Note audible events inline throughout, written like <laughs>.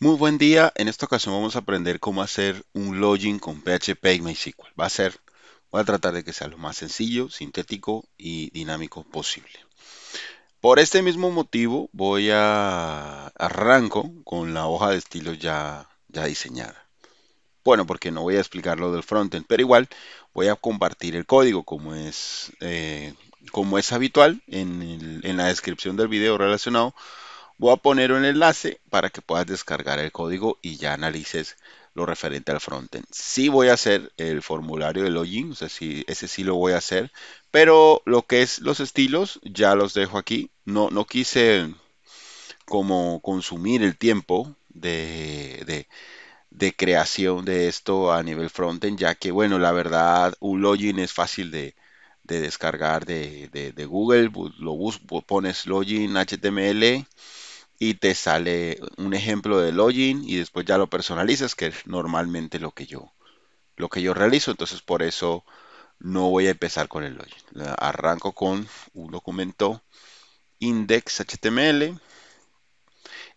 Muy buen día, en esta ocasión vamos a aprender cómo hacer un login con PHP y MySQL. Va a ser, voy a tratar de que sea lo más sencillo, sintético y dinámico posible. Por este mismo motivo voy a arranco con la hoja de estilo ya, ya diseñada. Bueno, porque no voy a explicar lo del frontend, pero igual voy a compartir el código como es, eh, como es habitual en, en la descripción del video relacionado Voy a poner un enlace para que puedas descargar el código y ya analices lo referente al frontend. Sí voy a hacer el formulario de login, ese sí lo voy a hacer, pero lo que es los estilos ya los dejo aquí. No, no quise como consumir el tiempo de, creación de esto a nivel frontend, ya que, bueno, la verdad, un login es fácil de, descargar de, Google. Lo bus, pones login HTML y te sale un ejemplo de login y después ya lo personalizas, que es normalmente lo que yo, lo que yo realizo. Entonces por eso no voy a empezar con el login. Arranco con un documento index.html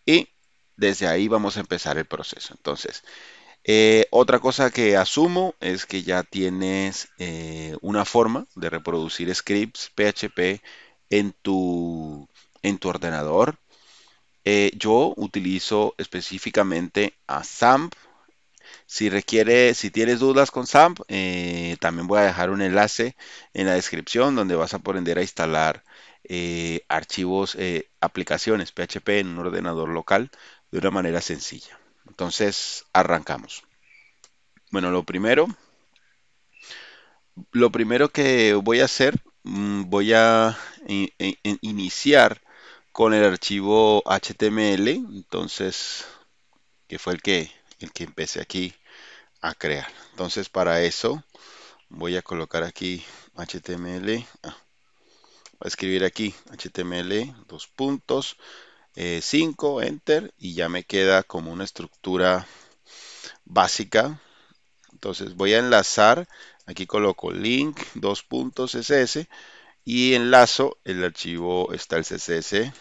y desde ahí vamos a empezar el proceso. Entonces, eh, otra cosa que asumo es que ya tienes eh, una forma de reproducir scripts PHP en tu, en tu ordenador. Eh, yo utilizo específicamente a SAMP. Si requiere, si tienes dudas con SAMP, eh, también voy a dejar un enlace en la descripción donde vas a aprender a instalar eh, archivos, aplicaciones PHP en un ordenador local de una manera sencilla. Entonces, arrancamos. Bueno, lo primero, lo primero que voy a hacer, mm, voy a iniciar con el archivo HTML, entonces, que fue el que, el que empecé aquí a crear. Entonces, para eso, voy a colocar aquí HTML, ah, voy a escribir aquí HTML, 2.5, puntos, eh, enter, y ya me queda como una estructura básica. Entonces, voy a enlazar, aquí coloco link, dos puntos, css, y enlazo el archivo está el css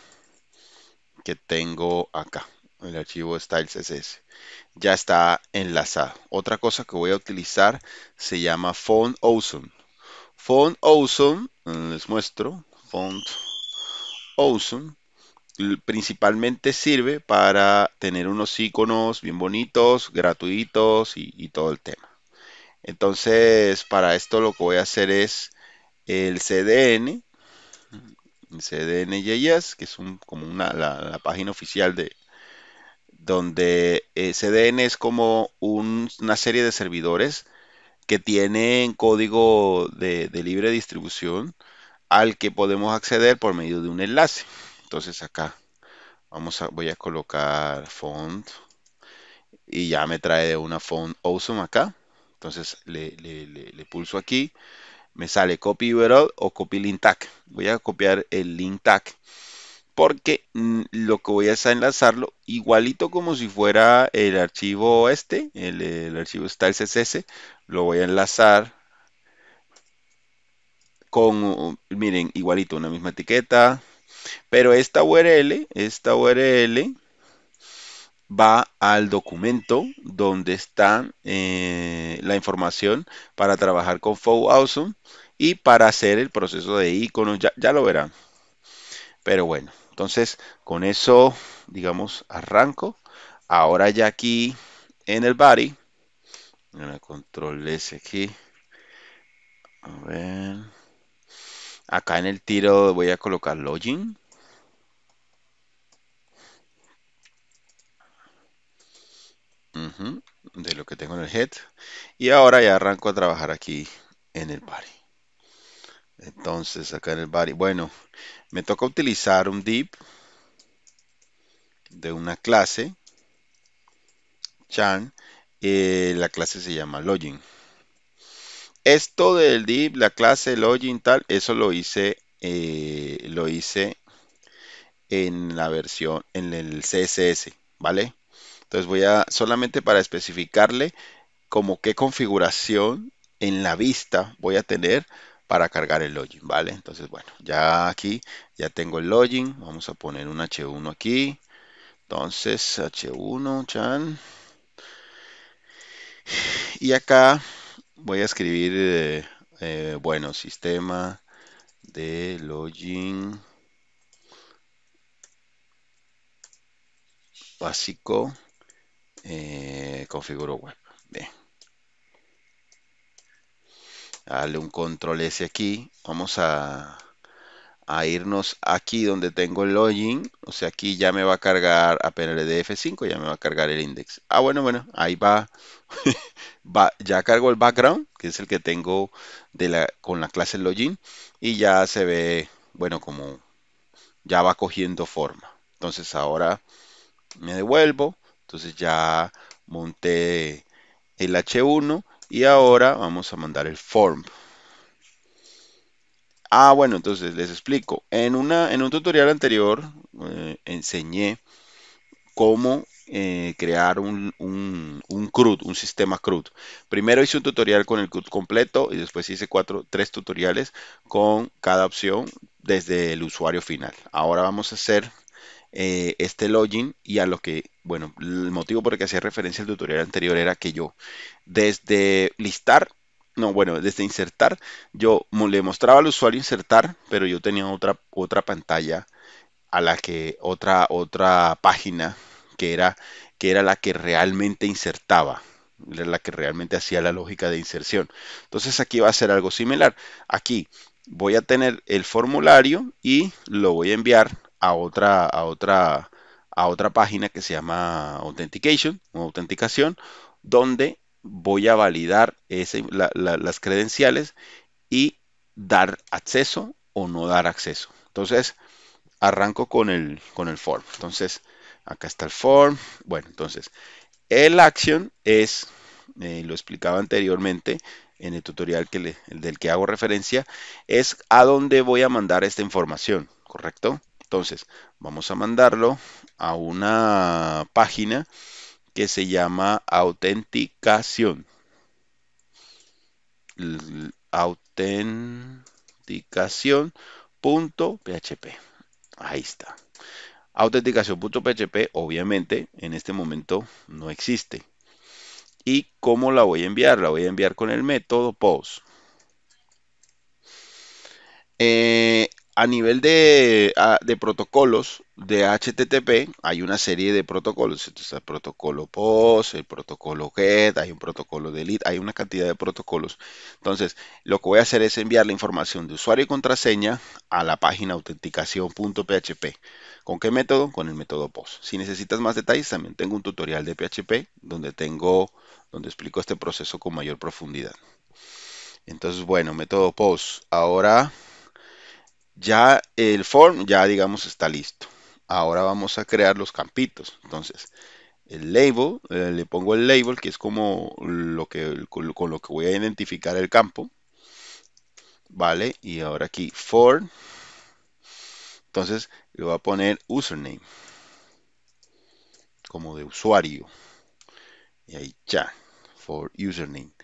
que tengo acá, el archivo CSS, Ya está enlazado. Otra cosa que voy a utilizar se llama Font Awesome. Font Awesome, eh, les muestro, Font Awesome, principalmente sirve para tener unos iconos bien bonitos, gratuitos y, y todo el tema. Entonces, para esto lo que voy a hacer es el CDN, CDNJS, que es como una, la, página oficial de donde CDN es como una serie de servidores que tienen código de, libre distribución al que podemos acceder por medio de un enlace. Entonces acá vamos a, voy a colocar font y ya me trae una font awesome acá. Entonces le pulso aquí me sale copy URL o copy link tag. Voy a copiar el link tag porque mm, lo que voy a hacer es enlazarlo igualito como si fuera el archivo este, el, el archivo style.css, lo voy a enlazar con, miren, igualito, una misma etiqueta, pero esta URL, esta URL va al documento donde está eh, la información para trabajar con Fow Awesome y para hacer el proceso de iconos. Ya, lo verán. Pero bueno, entonces con eso, digamos, arranco. Ahora ya aquí en el body, en el control S aquí. A ver. Acá en el tiro voy a colocar login. de lo que tengo en el head. Y ahora ya arranco a trabajar aquí en el body. Entonces, acá en el body, bueno, me toca utilizar un div de una clase, chan, eh, la clase se llama login. Esto del div, la clase login tal, eso lo hice, eh, lo hice en la versión, en el CSS, ¿vale? Entonces voy a solamente para especificarle como qué configuración en la vista voy a tener para cargar el login, ¿vale? Entonces, bueno, ya aquí ya tengo el login. Vamos a poner un H1 aquí. Entonces, H1, chan. Y acá voy a escribir, eh, eh, bueno, sistema de login básico eh, configuro web. Bien. Dale un control S aquí. Vamos a, a irnos aquí donde tengo el login. O sea, aquí ya me va a cargar a df 5 ya me va a cargar el index. Ah, bueno, bueno, ahí va. <laughs> va ya cargo el background, que es el que tengo de la, con la clase login. Y ya se ve, bueno, como ya va cogiendo forma. Entonces ahora me devuelvo entonces ya monté el H1 y ahora vamos a mandar el form. Ah, bueno, entonces les explico. En, una, en un tutorial anterior eh, enseñé cómo eh, crear un, un, un, CRUD, un sistema CRUD. Primero hice un tutorial con el CRUD completo y después hice cuatro, tres tutoriales con cada opción desde el usuario final. Ahora vamos a hacer eh, este login y a lo que, bueno, el motivo por el que hacía referencia al tutorial anterior era que yo desde listar, no, bueno, desde insertar, yo le mostraba al usuario insertar, pero yo tenía otra, otra pantalla a la que otra, otra página que era, que era la que realmente insertaba, la que realmente hacía la lógica de inserción. Entonces aquí va a ser algo similar. Aquí voy a tener el formulario y lo voy a enviar a otra, a otra, a otra página que se llama Authentication Autenticación, donde voy a validar las credenciales y dar acceso o no dar acceso. Entonces, arranco con el, con el form. Entonces, acá está el form. Bueno, entonces, el action es, eh, lo explicaba anteriormente en el tutorial que del que hago referencia, es a dónde voy a mandar esta información, ¿correcto? Entonces, vamos a mandarlo a una página que se llama autenticación. Autenticación.php. Ahí está. Autenticación.php obviamente en este momento no existe. ¿Y cómo la voy a enviar? La voy a enviar con el método post. Eh, a nivel de, protocolos de HTTP, hay una serie de protocolos. el protocolo POST, el protocolo GET, hay un protocolo DELETE, hay una cantidad de protocolos. Entonces, lo que voy a hacer es enviar la información de usuario y contraseña a la página autenticación.php. ¿Con qué método? Con el método POST. Si necesitas más detalles, también tengo un tutorial de PHP donde tengo, donde explico este proceso con mayor profundidad. Entonces, bueno, método POST. Ahora ya el form, ya digamos, está listo. Ahora vamos a crear los campitos. Entonces, el label, eh, le pongo el label, que es como lo que, con lo que voy a identificar el campo. Vale, y ahora aquí for. Entonces, le voy a poner username. Como de usuario. Y ahí ya, for username.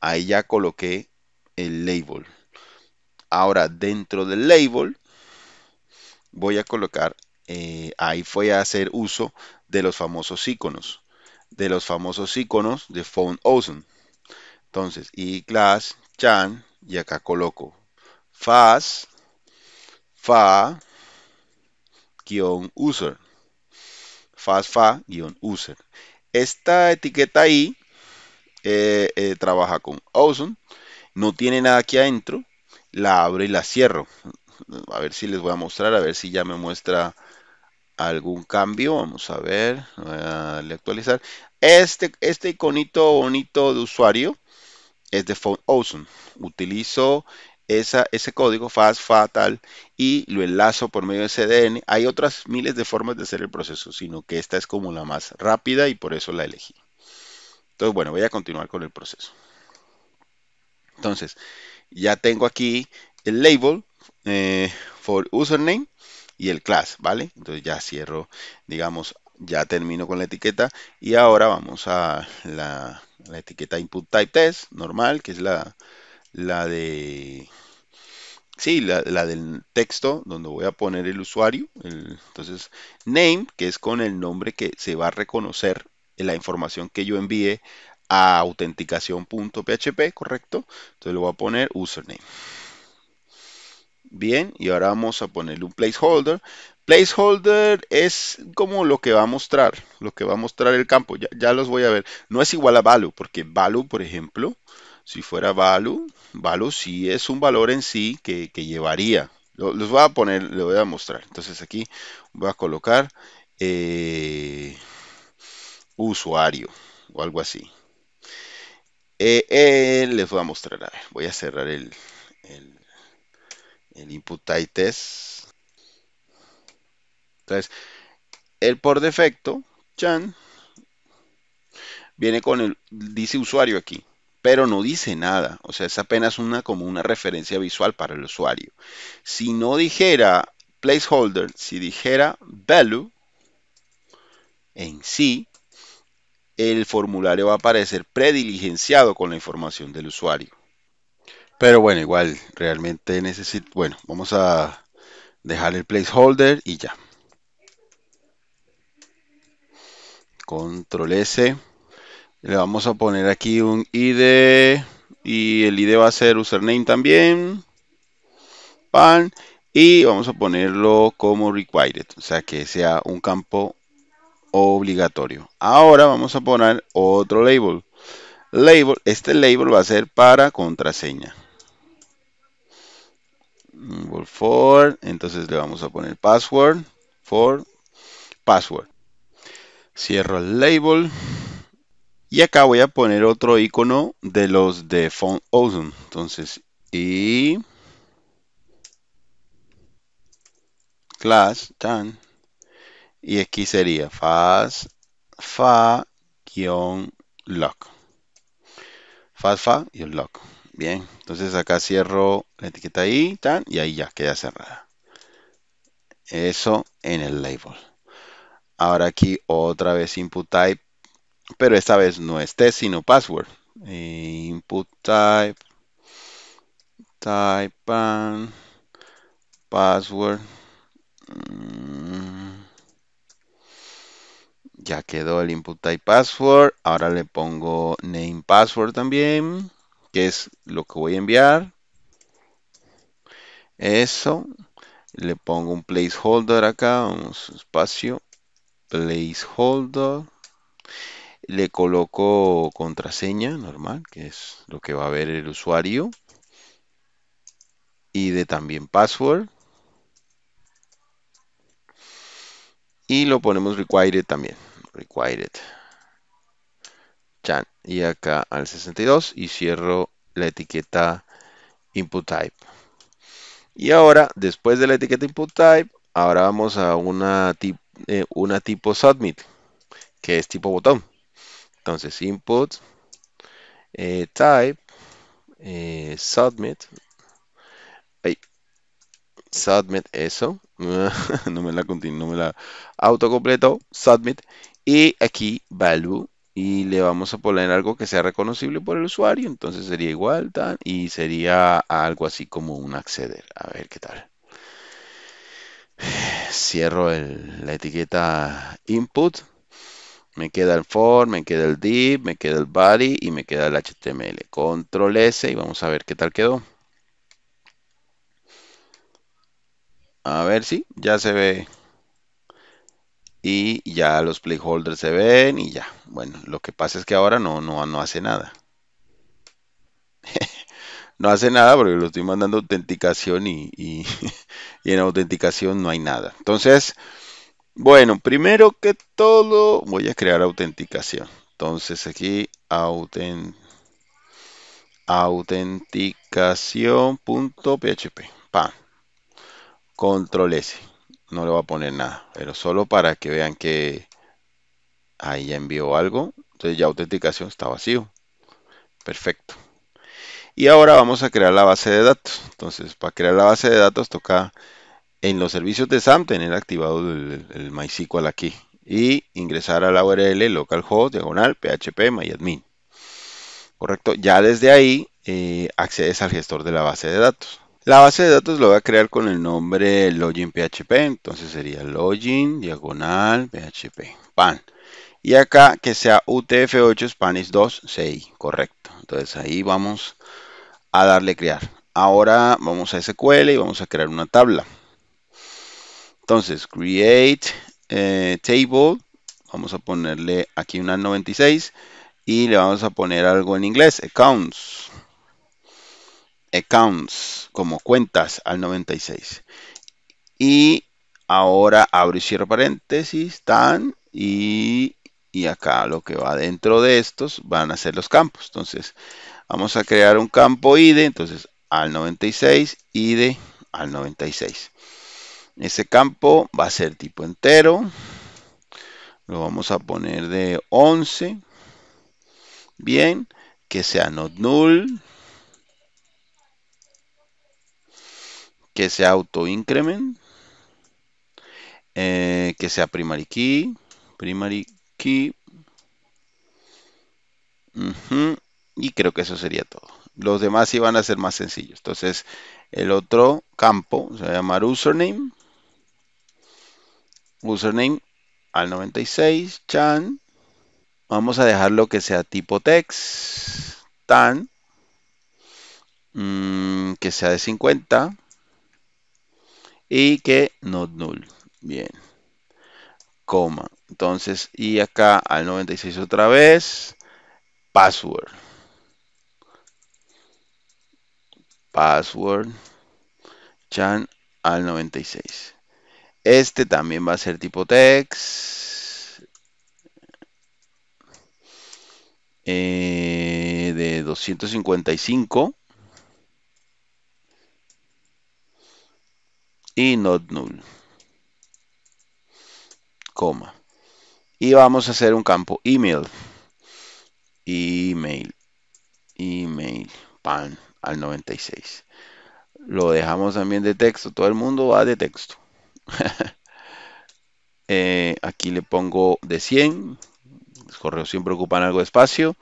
Ahí ya coloqué el label. Ahora dentro del label voy a colocar, eh, ahí voy a hacer uso de los famosos iconos, de los famosos iconos de Phone Awesome. Entonces, y class, chan, y acá coloco fas fa, user. Fast, fa, guión user. Esta etiqueta ahí eh, eh, trabaja con Awesome, no tiene nada aquí adentro, la abro y la cierro. A ver si les voy a mostrar, a ver si ya me muestra algún cambio. Vamos a ver, voy a darle actualizar. Este, este iconito bonito de usuario es de Phone Ocean. Utilizo esa, ese código FAS, FATAL y lo enlazo por medio de CDN. Hay otras miles de formas de hacer el proceso, sino que esta es como la más rápida y por eso la elegí. Entonces, bueno, voy a continuar con el proceso. Entonces, ya tengo aquí el label eh, for username y el class, ¿vale? Entonces ya cierro, digamos, ya termino con la etiqueta y ahora vamos a la, etiqueta input type test normal, que es la, la de... Sí, la, del texto donde voy a poner el usuario. entonces, name, que es con el nombre que se va a reconocer en la información que yo envíe a autenticación.php, ¿correcto? Entonces le voy a poner username. Bien, y ahora vamos a ponerle un placeholder. Placeholder es como lo que va a mostrar, lo que va a mostrar el campo. Ya, los voy a ver. No es igual a value, porque value, por ejemplo, si fuera value, value si es un valor en sí que, llevaría. los voy a poner, le voy a mostrar. Entonces aquí voy a colocar eh, usuario o algo así. Eh, eh, les voy a mostrar, voy a cerrar el, el, input type test. Entonces, el por defecto, chan, viene con el, dice usuario aquí, pero no dice nada. O sea, es apenas una como una referencia visual para el usuario. Si no dijera placeholder, si dijera value en sí, el formulario va a aparecer prediligenciado con la información del usuario. Pero bueno, igual, realmente necesito, bueno, vamos a dejar el placeholder y ya. Control S. Le vamos a poner aquí un ID y el ID va a ser username también. Pan. Y vamos a ponerlo como required, o sea que sea un campo obligatorio. Ahora vamos a poner otro label. label este label va a ser para contraseña. entonces le vamos a poner password, for, password. Cierro el label. Y acá voy a poner otro icono de los de Font Awesome. Entonces, y class, tan, y aquí sería fast fa lock. Faz fa y lock. Bien, entonces acá cierro la etiqueta ahí, tan, y ahí ya queda cerrada. Eso en el label. Ahora aquí otra vez input type, pero esta vez no es test, sino password. Input type, type and password. Mm, ya quedó el input type password. Ahora le pongo name password también, que es lo que voy a enviar. Eso. Le pongo un placeholder acá, un espacio. Placeholder. Le coloco contraseña normal, que es lo que va a ver el usuario. Y de también password. y lo ponemos required también required. Y acá al 62 y cierro la etiqueta input type. Y ahora, después de la etiqueta input type, ahora vamos a una, eh, una tipo submit, que es tipo botón. Entonces, input eh, type eh, submit. submit eso. <laughs> no me la no me la autocompleto. Submit. Y aquí value y le vamos a poner algo que sea reconocible por el usuario. Entonces sería igual tan y sería algo así como un acceder. A ver qué tal. Cierro la etiqueta input. Me queda el for, me queda el div, me queda el body y me queda el HTML. Control S y vamos a ver qué tal quedó. A ver si ya se ve y ya los playholders se ven y ya. Bueno, lo que pasa es que ahora no, no, no hace nada. <laughs> no hace nada porque lo estoy mandando autenticación <laughs> y, en autenticación no hay nada. Entonces, bueno, primero que todo voy a crear autenticación. Entonces aquí autenticación.php. Control S no le voy a poner nada, pero solo para que vean que ahí ya envió algo. Entonces ya autenticación está vacío. Perfecto. Y ahora vamos a crear la base de datos. Entonces, para crear la base de datos toca en los servicios de SAM tener activado el, MySQL aquí y ingresar a la URL localhost diagonal php myadmin. Correcto, ya desde ahí eh, accedes al gestor de la base de datos. La base de datos lo voy a crear con el nombre LoginPHP. entonces sería login diagonal php pan. Y acá que sea UTF8 Spanish 26, correcto. Entonces ahí vamos a darle crear. Ahora vamos a SQL y vamos a crear una tabla. Entonces, create eh, table, vamos a ponerle aquí una 96 y le vamos a poner algo en inglés, accounts accounts como cuentas al 96. Y ahora abro y cierro paréntesis, tan, y, y acá lo que va dentro de estos van a ser los campos. Entonces, vamos a crear un campo ID, entonces al 96, ID al 96. Ese campo va a ser tipo entero. Lo vamos a poner de 11. Bien, que sea not null. que sea autoincrement, eh, que sea primary key, primary key. Y creo que eso sería todo. Los demás iban a ser más sencillos. Entonces, el otro campo se va a llamar username. Username al 96, chan. Vamos a dejarlo que sea tipo text, tan, mm, que sea de 50 y que no null. Bien. Coma. Entonces, y acá al 96 otra vez. Password. Password. Chan al 96. Este también va a ser tipo text. Eh, de 255 y not null. Coma. Y vamos a hacer un campo email. Email. Email. Pan. Al 96. Lo dejamos también de texto. Todo el mundo va de texto. <laughs> Eh, aquí le pongo de 100. Los correos siempre ocupan algo de espacio.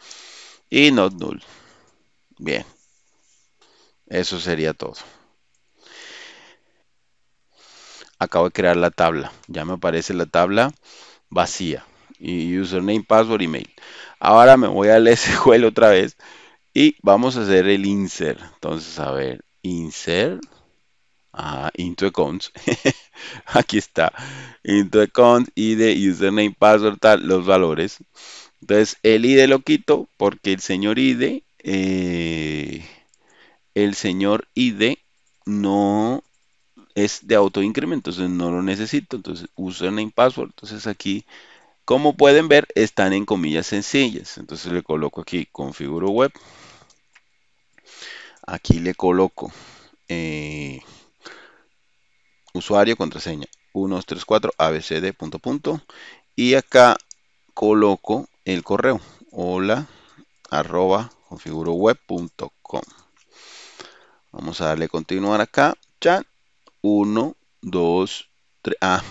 Y not null. Bien. Eso sería todo acabo de crear la tabla. Ya me aparece la tabla vacía. Y username, password, email. Ahora me voy al SQL <laughs> otra vez. Y vamos a hacer el insert. Entonces, a ver, insert. Ah, into accounts. <laughs> Aquí está. Into accounts, ID, username, password, tal, los valores. Entonces, el ID lo quito porque el señor ID, eh, el señor ID no es de autoincremento, entonces no lo necesito, entonces uso el name password, entonces aquí como pueden ver están en comillas sencillas, entonces le coloco aquí configuro web, aquí le coloco eh, usuario, contraseña, 1234 abcd, punto, punto, y acá coloco el correo, hola, arroba, web.com Vamos a darle continuar acá, chat, 1, 2, 3. Ah,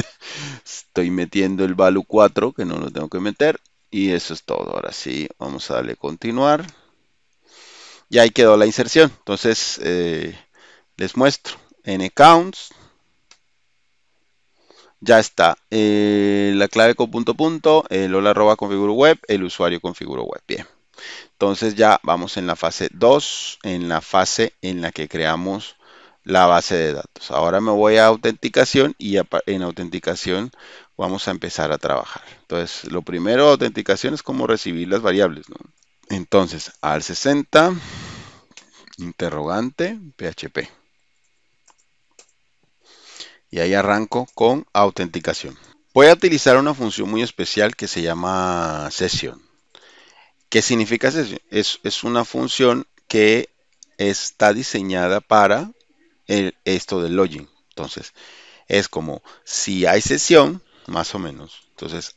<laughs> estoy metiendo el value 4, que no lo tengo que meter. Y eso es todo. Ahora sí, vamos a darle continuar. Y ahí quedó la inserción. Entonces, eh, les muestro. En accounts, Ya está. Eh, la clave con punto punto, el eh, hola arroba configuro web, el usuario configuro web. Bien. Entonces ya vamos en la fase 2, en la fase en la que creamos la base de datos. Ahora me voy a autenticación y en autenticación vamos a empezar a trabajar. Entonces, lo primero autenticación es cómo recibir las variables. Entonces, al 60, interrogante, PHP. Y ahí arranco con autenticación. Voy a utilizar una función muy especial que se llama sesión. ¿Qué significa sesión? es una función que está diseñada para esto del login. Entonces, es como si hay sesión, más o menos. Entonces,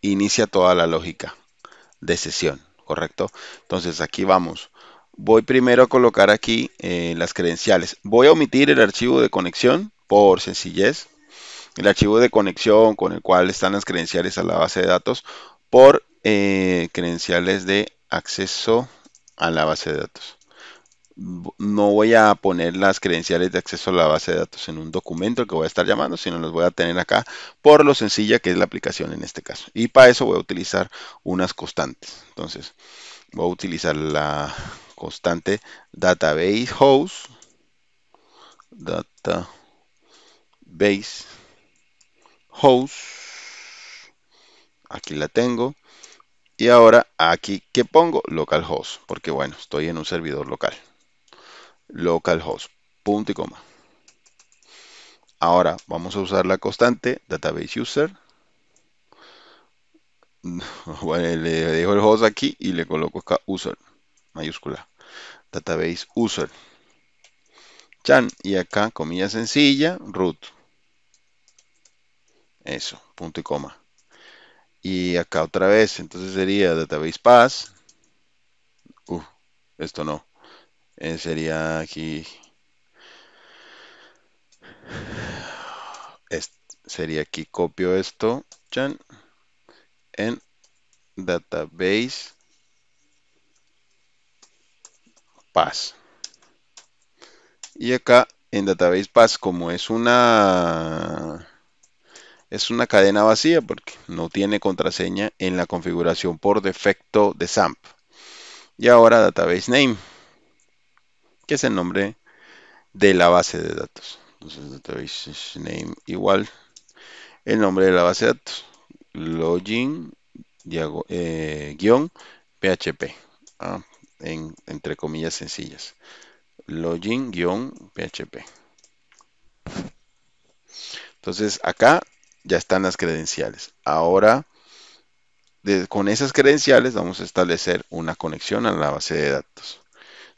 inicia toda la lógica de sesión, ¿correcto? Entonces, aquí vamos. Voy primero a colocar aquí eh, las credenciales. Voy a omitir el archivo de conexión por sencillez. El archivo de conexión con el cual están las credenciales a la base de datos por eh, credenciales de acceso a la base de datos no voy a poner las credenciales de acceso a la base de datos en un documento que voy a estar llamando, sino las voy a tener acá por lo sencilla que es la aplicación en este caso. Y para eso voy a utilizar unas constantes. Entonces, voy a utilizar la constante database host base host aquí la tengo y ahora aquí que pongo localhost porque bueno estoy en un servidor local localhost, punto y coma. Ahora vamos a usar la constante database user. <laughs> Bueno, le dejo el host aquí y le coloco acá user, mayúscula. Database user. Chan, y acá comilla sencilla, root. Eso, punto y coma. Y acá otra vez, entonces sería database pass. Uh, esto no. Eh, sería aquí sería aquí copio esto chan, en database pass y acá en database pass como es una es una cadena vacía porque no tiene contraseña en la configuración por defecto de SAMP. Y ahora database name es el nombre de la base de datos. Entonces, database name igual el nombre de la base de datos. Login eh, guión PHP. ¿ah? entre comillas sencillas. Login PHP. Entonces acá ya están las credenciales. Ahora, con esas credenciales vamos a establecer una conexión a la base de datos.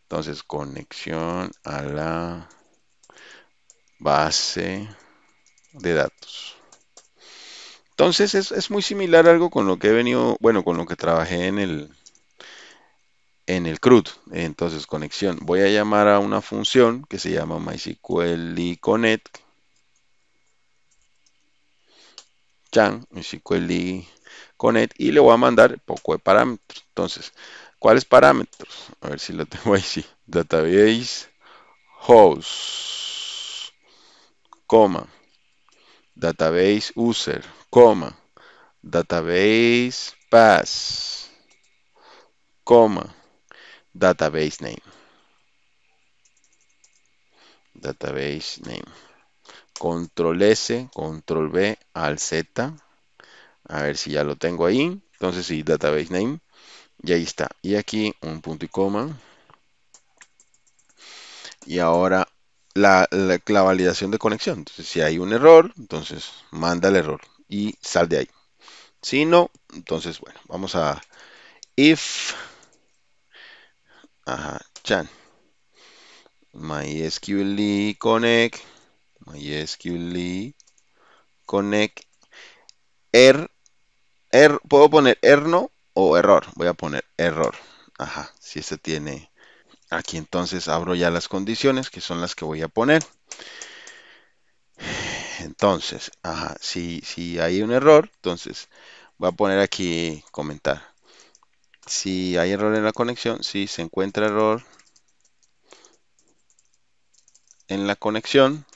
Entonces, conexión a la base de datos. Entonces, es, es muy similar a algo con lo que he venido, bueno, con lo que trabajé en el, en el CRUD. Entonces, conexión. Voy a llamar a una función que se llama MySQL Connect. Chan, Connect. Y le voy a mandar poco de parámetros. Entonces, ¿Cuáles parámetros? A ver si lo tengo ahí, sí. Database host, coma, database user, coma, database pass, coma, database name. Database name. Control S, control B al Z. A ver si ya lo tengo ahí. Entonces sí, database name. Y ahí está. Y aquí un punto y coma. Y ahora la, la, validación de conexión. Entonces, si hay un error, entonces manda el error y sal de ahí. Si no, entonces, bueno, vamos a if ajá, chan mysql connect mysql connect er, er puedo poner er no o error, voy a poner error. Ajá, si este tiene aquí entonces abro ya las condiciones que son las que voy a poner. Entonces, ajá, si, si hay un error, entonces voy a poner aquí comentar. Si hay error en la conexión, si se encuentra error en la conexión,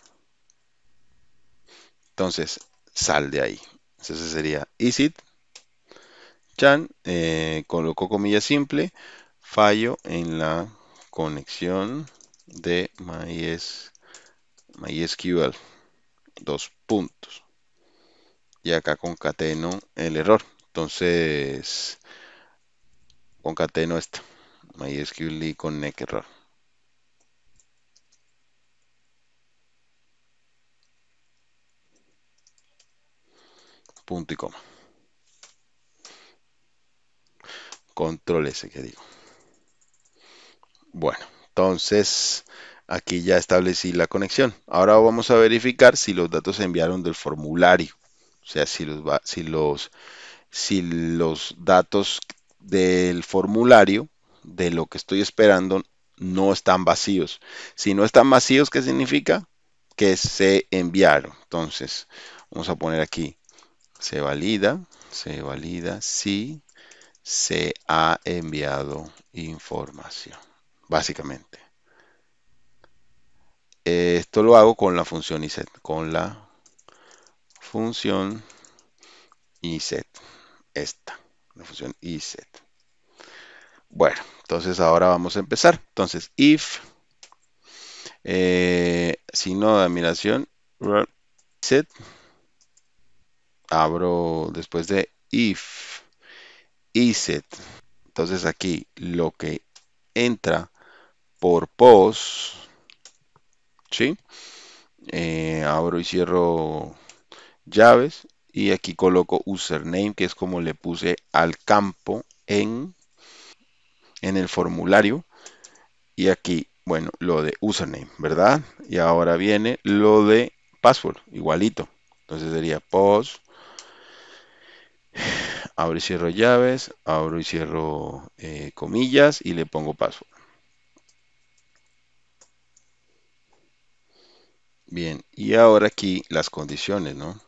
entonces sal de ahí. Entonces sería it, Chan eh, colocó comillas simple, fallo en la conexión de MySQL. Dos puntos. Y acá concateno el error. Entonces, concateno esto. MySQL connect error. Punto y coma. Control S que digo. Bueno, entonces aquí ya establecí la conexión. Ahora vamos a verificar si los datos se enviaron del formulario. O sea, si los, si los, si los datos del formulario de lo que estoy esperando no están vacíos. Si no están vacíos, ¿qué significa? Que se enviaron. Entonces, vamos a poner aquí, se valida, se valida, sí, se ha enviado información, básicamente. Esto lo hago con la función iset, con la función iset, esta, la función iset. Bueno, entonces ahora vamos a empezar. Entonces, if, eh, signo de admiración, set, abro después de if, set. Entonces aquí lo que entra por post, ¿sí? Eh, abro y cierro llaves y aquí coloco username que es como le puse al campo en, en el formulario y aquí bueno lo de username verdad y ahora viene lo de password igualito entonces sería post abro y cierro llaves, abro y cierro eh, comillas y le pongo password. Bien, y ahora aquí las condiciones, ¿no?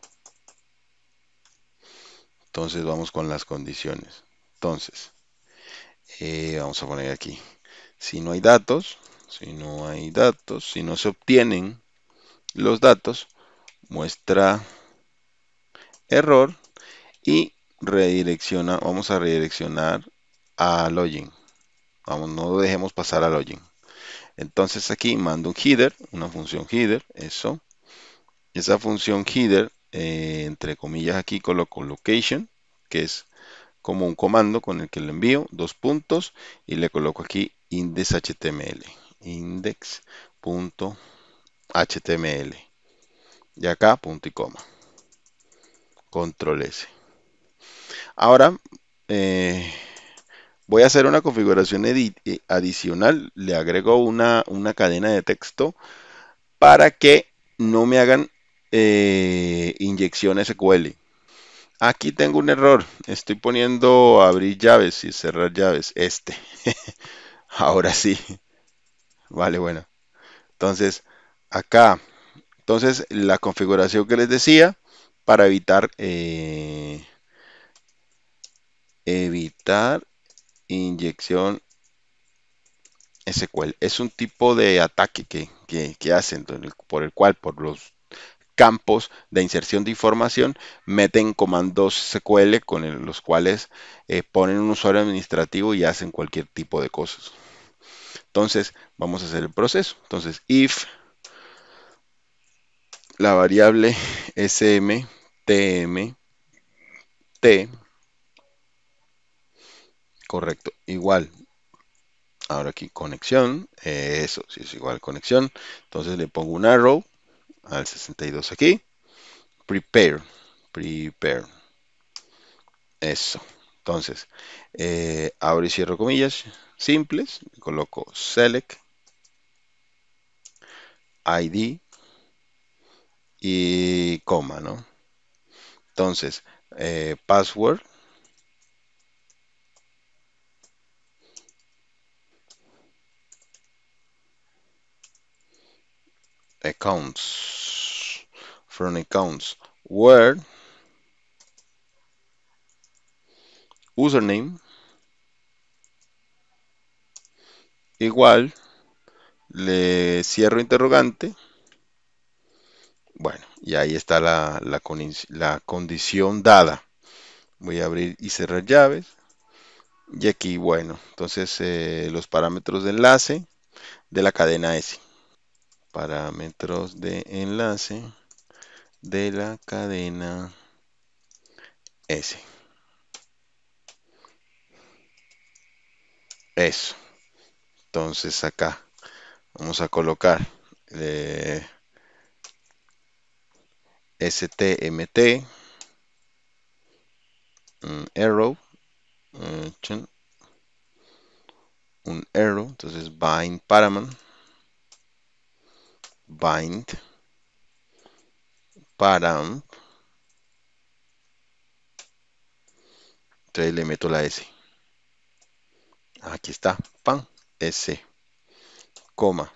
Entonces vamos con las condiciones. Entonces, eh, vamos a poner aquí, si no hay datos, si no hay datos, si no se obtienen los datos, muestra error y redirecciona, vamos a redireccionar a login. Vamos, no dejemos pasar a login. Entonces aquí mando un header, una función header, eso. Esa función header, eh, entre comillas aquí coloco location, que es como un comando con el que lo envío dos puntos y le coloco aquí index html index.html y acá punto y coma control s Ahora eh, voy a hacer una configuración eh, adicional. Le agrego una, una, cadena de texto para que no me hagan eh, inyecciones SQL. Aquí tengo un error. Estoy poniendo abrir llaves y cerrar llaves. Este. <laughs> Ahora sí. Vale, bueno. Entonces, acá. Entonces, la configuración que les decía para evitar evitar inyección SQL. Es un tipo de ataque que, hacen por el cual por los campos de inserción de información meten comandos SQL con los cuales eh, ponen un usuario administrativo y hacen cualquier tipo de cosas. Entonces, vamos a hacer el proceso. Entonces, if la variable smtmt, Correcto, igual. Ahora aquí conexión, eh, eso, si es igual conexión. Entonces le pongo un arrow al 62 aquí. Prepare, prepare. Eso. Entonces, eh, abro y cierro comillas simples. Coloco select ID y coma, ¿no? Entonces, eh, password accounts from accounts where username igual le cierro interrogante bueno y ahí está la, la, condición dada voy a abrir y cerrar llaves y aquí bueno entonces eh, los parámetros de enlace de la cadena S parámetros de enlace de la cadena S. Eso. Entonces acá vamos a colocar eh, STMT un arrow un arrow entonces bind paramount bind param entonces le meto la S aquí está pan S coma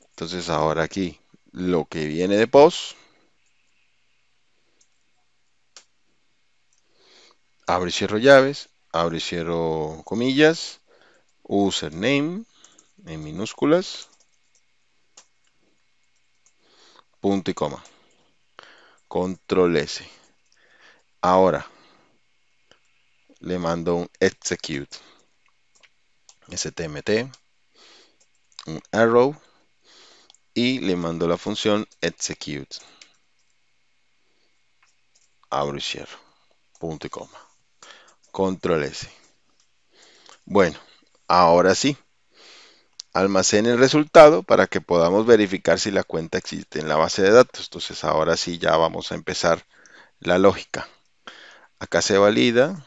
entonces ahora aquí lo que viene de post abre y cierro llaves abre y cierro comillas username en minúsculas punto y coma. Control S. Ahora le mando un execute. STMT. Un arrow. Y le mando la función execute. Abro y cierro. Punto y coma. Control S. Bueno, ahora sí almacene el resultado para que podamos verificar si la cuenta existe en la base de datos. Entonces ahora sí ya vamos a empezar la lógica. Acá se valida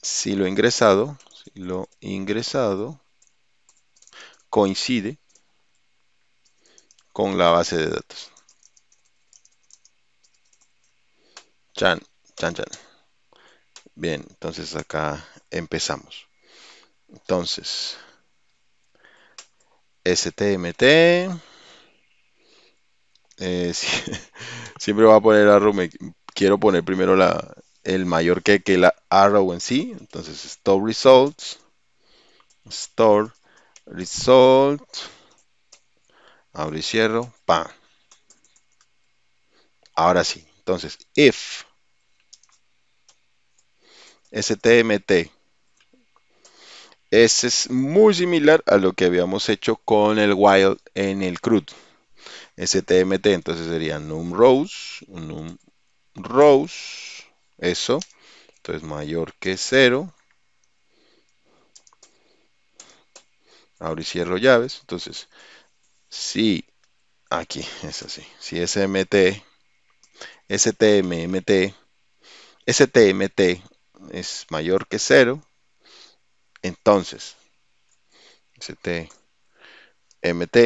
si lo ingresado, si lo ingresado coincide con la base de datos. Chan, chan, chan. Bien, entonces acá empezamos. Entonces, STMT. Eh, <laughs> siempre voy a poner arrow. quiero poner primero la, el mayor que, que la arrow en sí. Entonces, store results. Store result. Abro y cierro. Pa. Ahora sí. Entonces, if. STMT ese es muy similar a lo que habíamos hecho con el wild en el CRUD. STMT, entonces sería num rows, num rows, eso, entonces mayor que cero. Abro y cierro llaves, entonces si aquí es así, si SMT, STMMT, STMT es mayor que cero, entonces, stmt, mt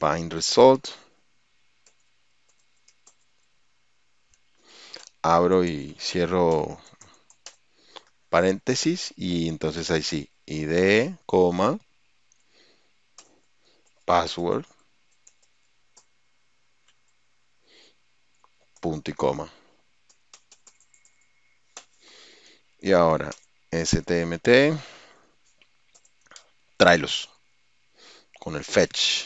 bind result abro y cierro paréntesis y entonces ahí sí id coma password punto y coma Y ahora, stmt, tráelos con el fetch.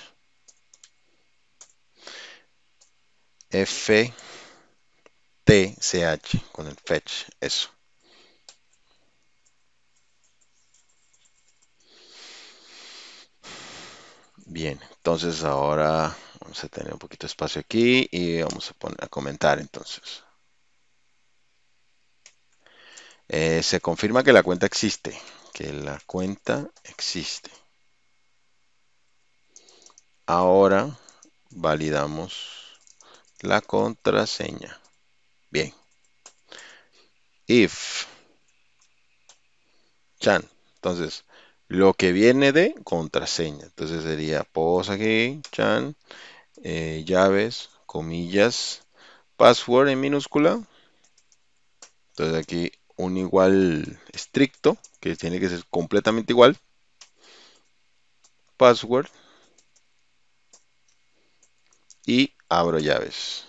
FTCH con el fetch, eso. Bien, entonces ahora vamos a tener un poquito de espacio aquí y vamos a, poner, a comentar entonces. Eh, se confirma que la cuenta existe. Que la cuenta existe. Ahora validamos la contraseña. Bien. If. Chan. Entonces, lo que viene de contraseña. Entonces sería pos aquí, chan, eh, llaves, comillas, password en minúscula. Entonces aquí un igual estricto, que tiene que ser completamente igual, password y abro llaves.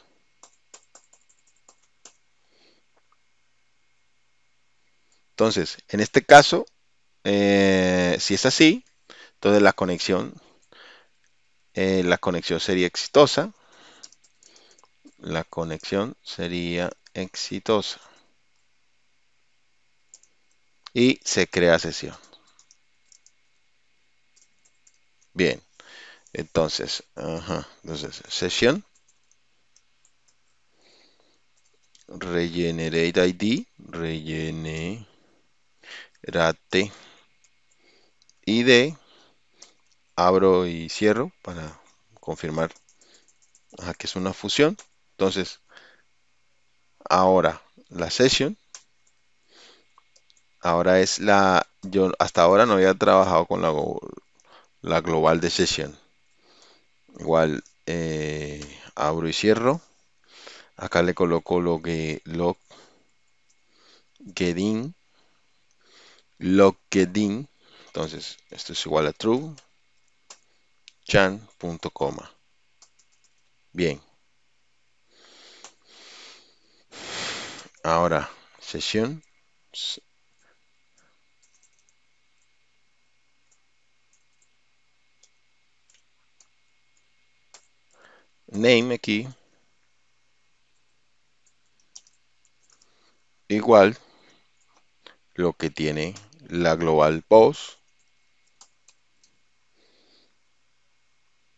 Entonces, en este caso, eh, si es así, entonces la conexión, eh, la conexión sería exitosa. La conexión sería exitosa y se crea sesión. Bien, entonces, ajá, entonces sesión regenerate ID, regenerate ID, abro y cierro para confirmar que es una fusión. Entonces, ahora la sesión Ahora es la, yo hasta ahora no había trabajado con la, la global de sesión. Igual eh, abro y cierro. Acá le coloco lo que log getting log getting. Entonces esto es igual a true chan Bien. Ahora sesión name aquí igual lo que tiene la global post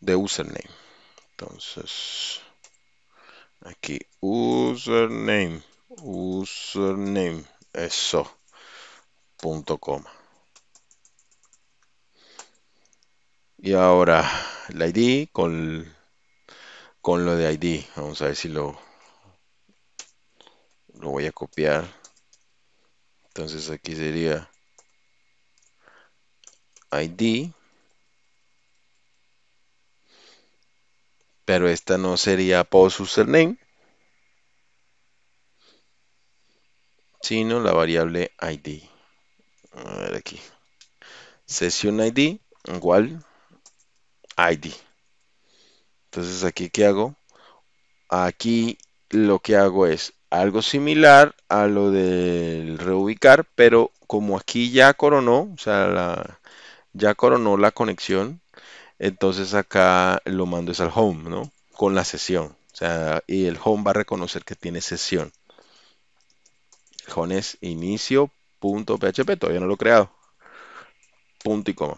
de username. Entonces, aquí username, username, eso, punto coma. Y ahora la ID con con lo de ID. Vamos a ver si lo, lo voy a copiar. Entonces aquí sería ID. Pero esta no sería post username, sino la variable ID. A ver aquí. Session ID igual ID. Entonces aquí, ¿qué hago? Aquí lo que hago es algo similar a lo del reubicar, pero como aquí ya coronó, o sea, ya coronó la conexión, entonces acá lo mando es al home, ¿no? Con la sesión. O sea, y el home va a reconocer que tiene sesión. El home es inicio.php, todavía no lo he creado. Punto y coma.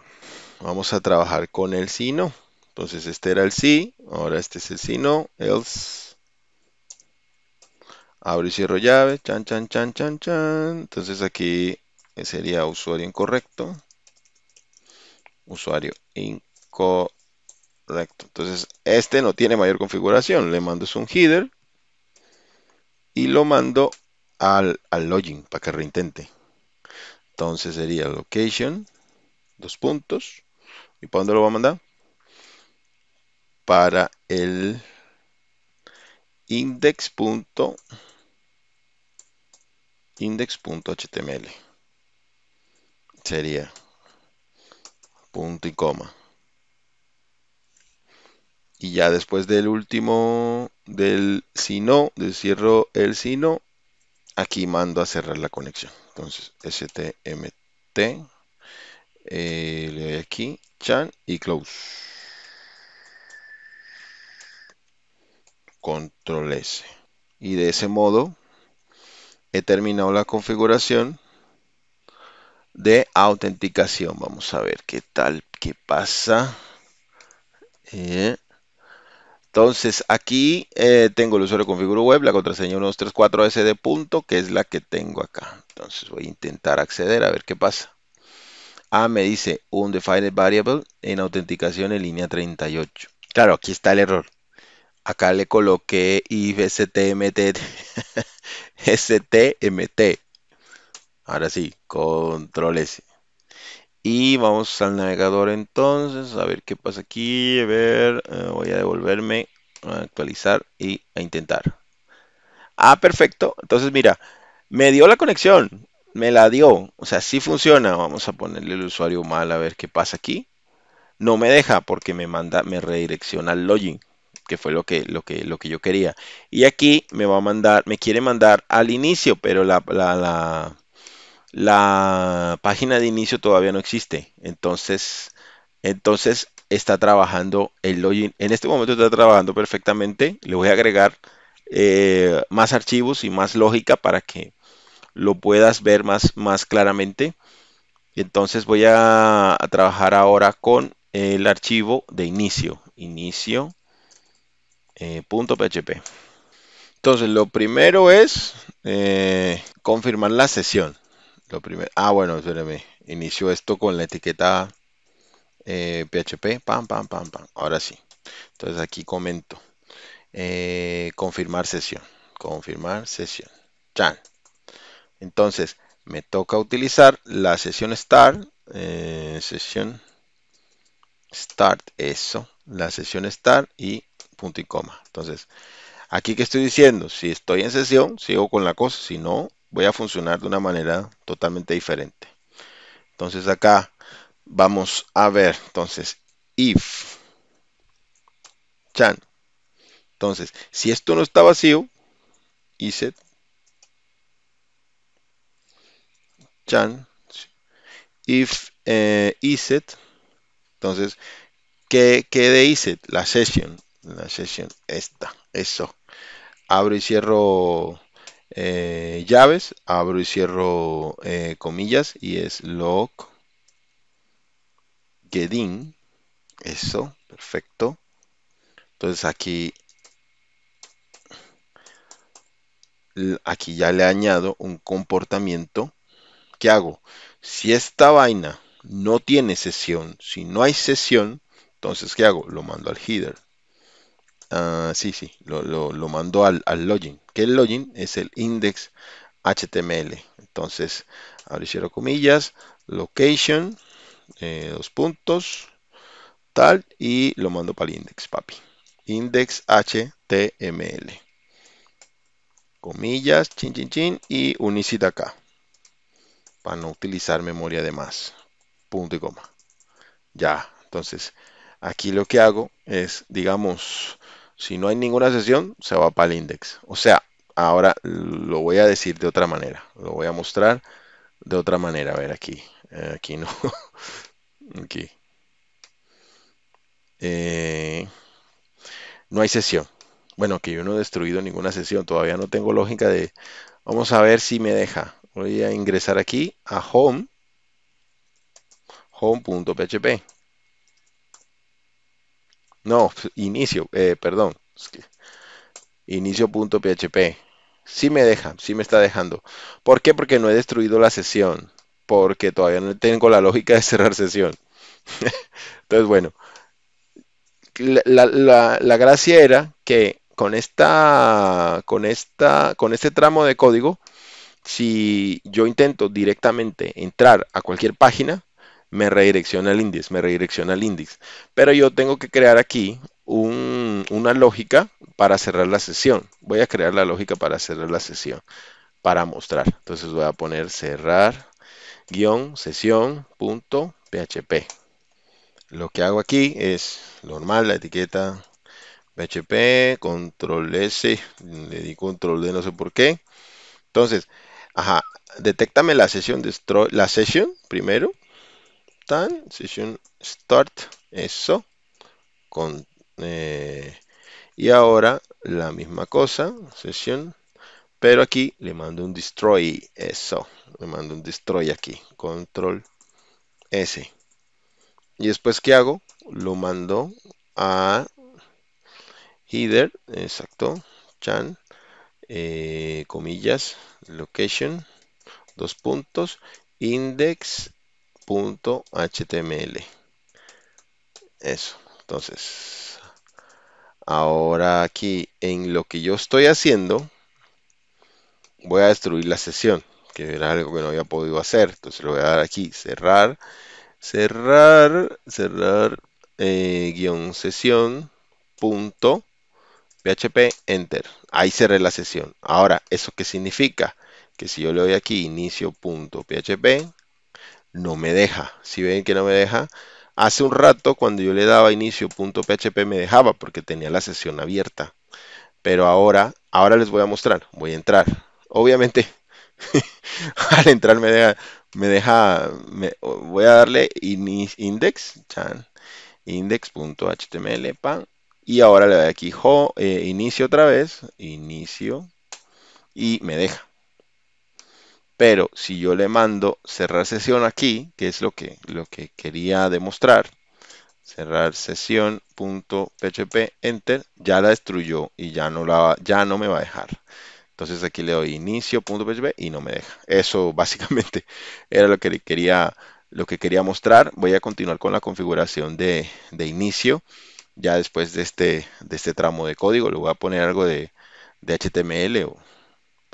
Vamos a trabajar con el sino. Entonces este era el sí, ahora este es el sí no, else. Abro y cierro llave, chan, chan, chan, chan, chan. Entonces aquí sería usuario incorrecto. Usuario incorrecto. Entonces este no tiene mayor configuración. Le mando es un header y lo mando al, al login para que reintente. Entonces sería location, dos puntos. ¿Y para dónde lo va a mandar? para el index punto index.html sería punto y coma y ya después del último del si no del cierro el si no aquí mando a cerrar la conexión entonces stmt eh, le doy aquí chan y close control S. Y de ese modo he terminado la configuración de autenticación. Vamos a ver qué tal, qué pasa. Eh, entonces aquí eh, tengo el usuario configuro web, la contraseña 1234sd punto, que es la que tengo acá. Entonces voy a intentar acceder a ver qué pasa. Ah, me dice undefined variable en autenticación en línea 38. Claro, aquí está el error. Acá le coloqué IVSTMT, STMT. <laughs> Ahora sí, control S. Y vamos al navegador entonces, a ver qué pasa aquí, a ver, eh, voy a devolverme, a actualizar y a intentar. Ah, perfecto, entonces mira, me dio la conexión, me la dio, o sea, sí funciona, vamos a ponerle el usuario mal a ver qué pasa aquí. No me deja porque me manda, me redirecciona al login que fue lo que, lo que, lo que yo quería. Y aquí me va a mandar, me quiere mandar al inicio, pero la, la, página de inicio todavía no existe. Entonces, entonces está trabajando el login. En este momento está trabajando perfectamente. Le voy a agregar eh, más archivos y más lógica para que lo puedas ver más, más claramente. Entonces voy a trabajar ahora con el archivo de inicio. Inicio. Eh, punto .php. Entonces, lo primero es eh, confirmar la sesión. Lo primero, ah, bueno, espérame. Inició esto con la etiqueta PHP. Eh, pam, pam, pam, pam. Ahora sí. Entonces, aquí comento. confirmar sesión. Confirmar sesión. Chan. Entonces, me toca utilizar la sesión start. sesión start. Eso. La sesión start y punto y coma. Entonces, aquí que estoy diciendo, si estoy en sesión, sigo con la cosa, si no, voy a funcionar de una manera totalmente diferente. Entonces acá vamos a ver, entonces, if, chan. Entonces, si esto no está vacío, iset, chan, if eh, iset, entonces, que ¿qué de iset? La session la sesión esta eso abro y cierro eh, llaves abro y cierro eh, comillas y es log getting eso perfecto entonces aquí aquí ya le añado un comportamiento ¿qué hago? si esta vaina no tiene sesión si no hay sesión entonces ¿qué hago? lo mando al header Ah, sí, sí, lo, mandó al, login, que el login es el index HTML. Entonces, abro comillas, location, eh, dos puntos, tal, y lo mando para el index, papi. Index HTML. Comillas, chin, chin, chin, y unicita acá, para no utilizar memoria de más. Punto y coma. Ya, entonces, aquí lo que hago es, digamos, si no hay ninguna sesión, se va para el index. O sea, ahora lo voy a decir de otra manera. Lo voy a mostrar de otra manera. A ver, aquí. Eh, aquí no. <laughs> aquí. Eh, no hay sesión. Bueno, que yo no he destruido ninguna sesión. Todavía no tengo lógica de... Vamos a ver si me deja. Voy a ingresar aquí a home. Home.php. No, inicio, eh, perdón. Inicio.php. Sí me deja, sí me está dejando. ¿Por qué? Porque no he destruido la sesión. Porque todavía no tengo la lógica de cerrar sesión. <laughs> Entonces, bueno. La, la, gracia era que con esta con esta con este tramo de código si yo intento directamente entrar a cualquier página me redirecciona al índice, me redirecciona al índice. Pero yo tengo que crear aquí una lógica para cerrar la sesión. Voy a crear la lógica para cerrar la sesión, para mostrar. Entonces voy a poner cerrar guión sesión punto php. Lo que hago aquí es normal, la etiqueta php, control S, le di control D, no sé por qué. Entonces, ajá, detectame la sesión, destroy, la sesión primero, tan session start, eso. Con, eh, y ahora la misma cosa, sesión, pero aquí le mando un destroy, eso, le mando un destroy aquí, control S. Y después, que hago? Lo mando a header, exacto, chan, eh, comillas, location, dos puntos, index punto html eso entonces ahora aquí en lo que yo estoy haciendo voy a destruir la sesión que era algo que no había podido hacer entonces lo voy a dar aquí cerrar cerrar cerrar eh, guión sesión punto php enter ahí cerré la sesión ahora eso qué significa que si yo le doy aquí inicio punto php no me deja. Si ven que no me deja, hace un rato cuando yo le daba inicio.php me dejaba porque tenía la sesión abierta. Pero ahora, ahora les voy a mostrar. Voy a entrar. Obviamente, <laughs> al entrar me deja, me deja, voy a darle index, index.html, pan, y ahora le doy aquí eh, inicio otra vez, inicio, y me deja. Pero si yo le mando cerrar sesión aquí, que es lo que, lo que quería demostrar, cerrar sesión.php, enter, ya la destruyó y ya no, la, ya no me va a dejar. Entonces aquí le doy inicio.php y no me deja. Eso <laughs> básicamente era lo que quería, lo que quería mostrar. Voy a continuar con la configuración de, inicio. Ya después de este, de este tramo de código le voy a poner algo de, de HTML o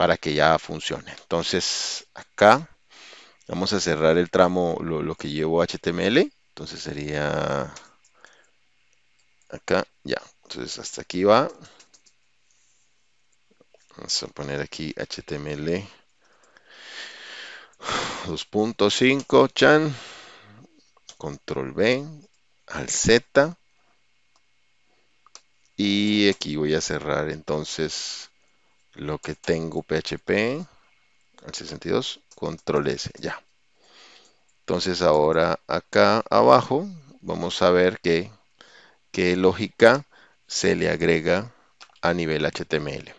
para que ya funcione. Entonces acá vamos a cerrar el tramo, lo, que llevo HTML. Entonces sería acá, ya. Entonces hasta aquí va. Vamos a poner aquí HTML 2.5 chan control B al Z y aquí voy a cerrar entonces lo que tengo PHP, al 62, control S, ya. Entonces ahora acá abajo vamos a ver qué, qué lógica se le agrega a nivel HTML.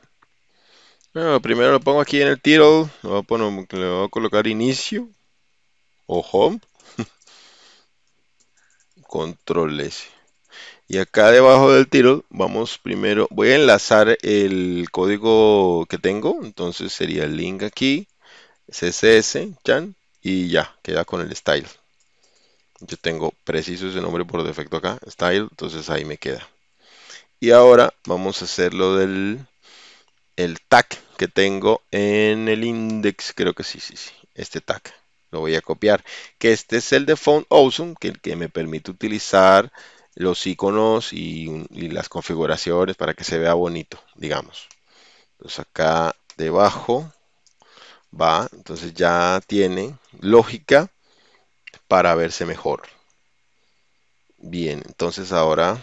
Bueno, primero lo pongo aquí en el título le voy a, colocar inicio o home, <laughs> control S. Y acá debajo del tiro vamos primero, voy a enlazar el código que tengo, entonces sería el link aquí, css, y ya, queda con el style. Yo tengo preciso ese nombre por defecto acá, style, entonces ahí me queda. Y ahora vamos a hacer lo del el tag que tengo en el index, creo que sí, sí, sí, este tag. Lo voy a copiar, que este es el de font awesome, que, el que me permite utilizar los iconos y, las configuraciones para que se vea bonito, digamos. Entonces acá debajo va, entonces ya tiene lógica para verse mejor. Bien, entonces ahora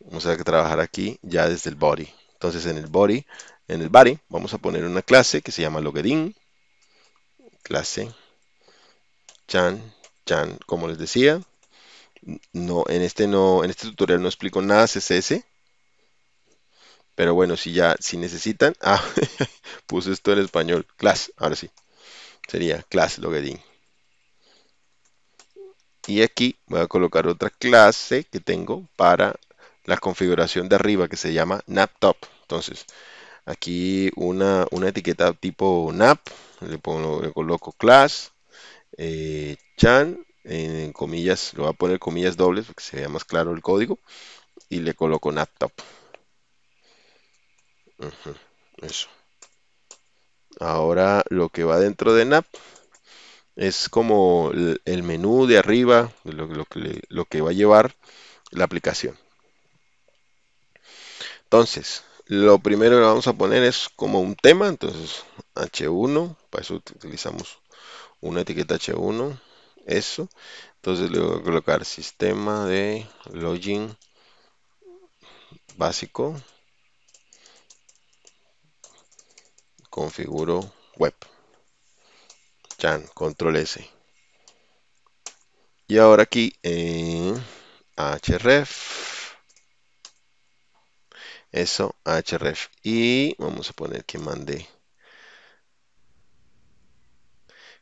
vamos a trabajar aquí ya desde el body. Entonces en el body, en el body vamos a poner una clase que se llama login. Clase chan chan, como les decía. No, en este no, en este tutorial no explico nada CSS. Pero bueno, si ya, si necesitan, <laughs> ah, puse esto en español, class, ahora sí, sería class login. Y aquí voy a colocar otra clase que tengo para la configuración de arriba que se llama NapTop. Entonces, aquí una, etiqueta tipo NAP, le, pongo, coloco class, eh, chan, en comillas, lo voy a poner comillas dobles que se vea más claro el código y le coloco nap top eso. Ahora lo que va dentro de NAP es como el, menú de arriba, lo, que, lo que va a llevar la aplicación. Entonces, lo primero que vamos a poner es como un tema, entonces H1, para eso utilizamos una etiqueta H1 eso. Entonces le voy a colocar sistema de login básico. Configuro web. Chan, control S. Y ahora aquí en href. Eso, href. Y vamos a poner que mande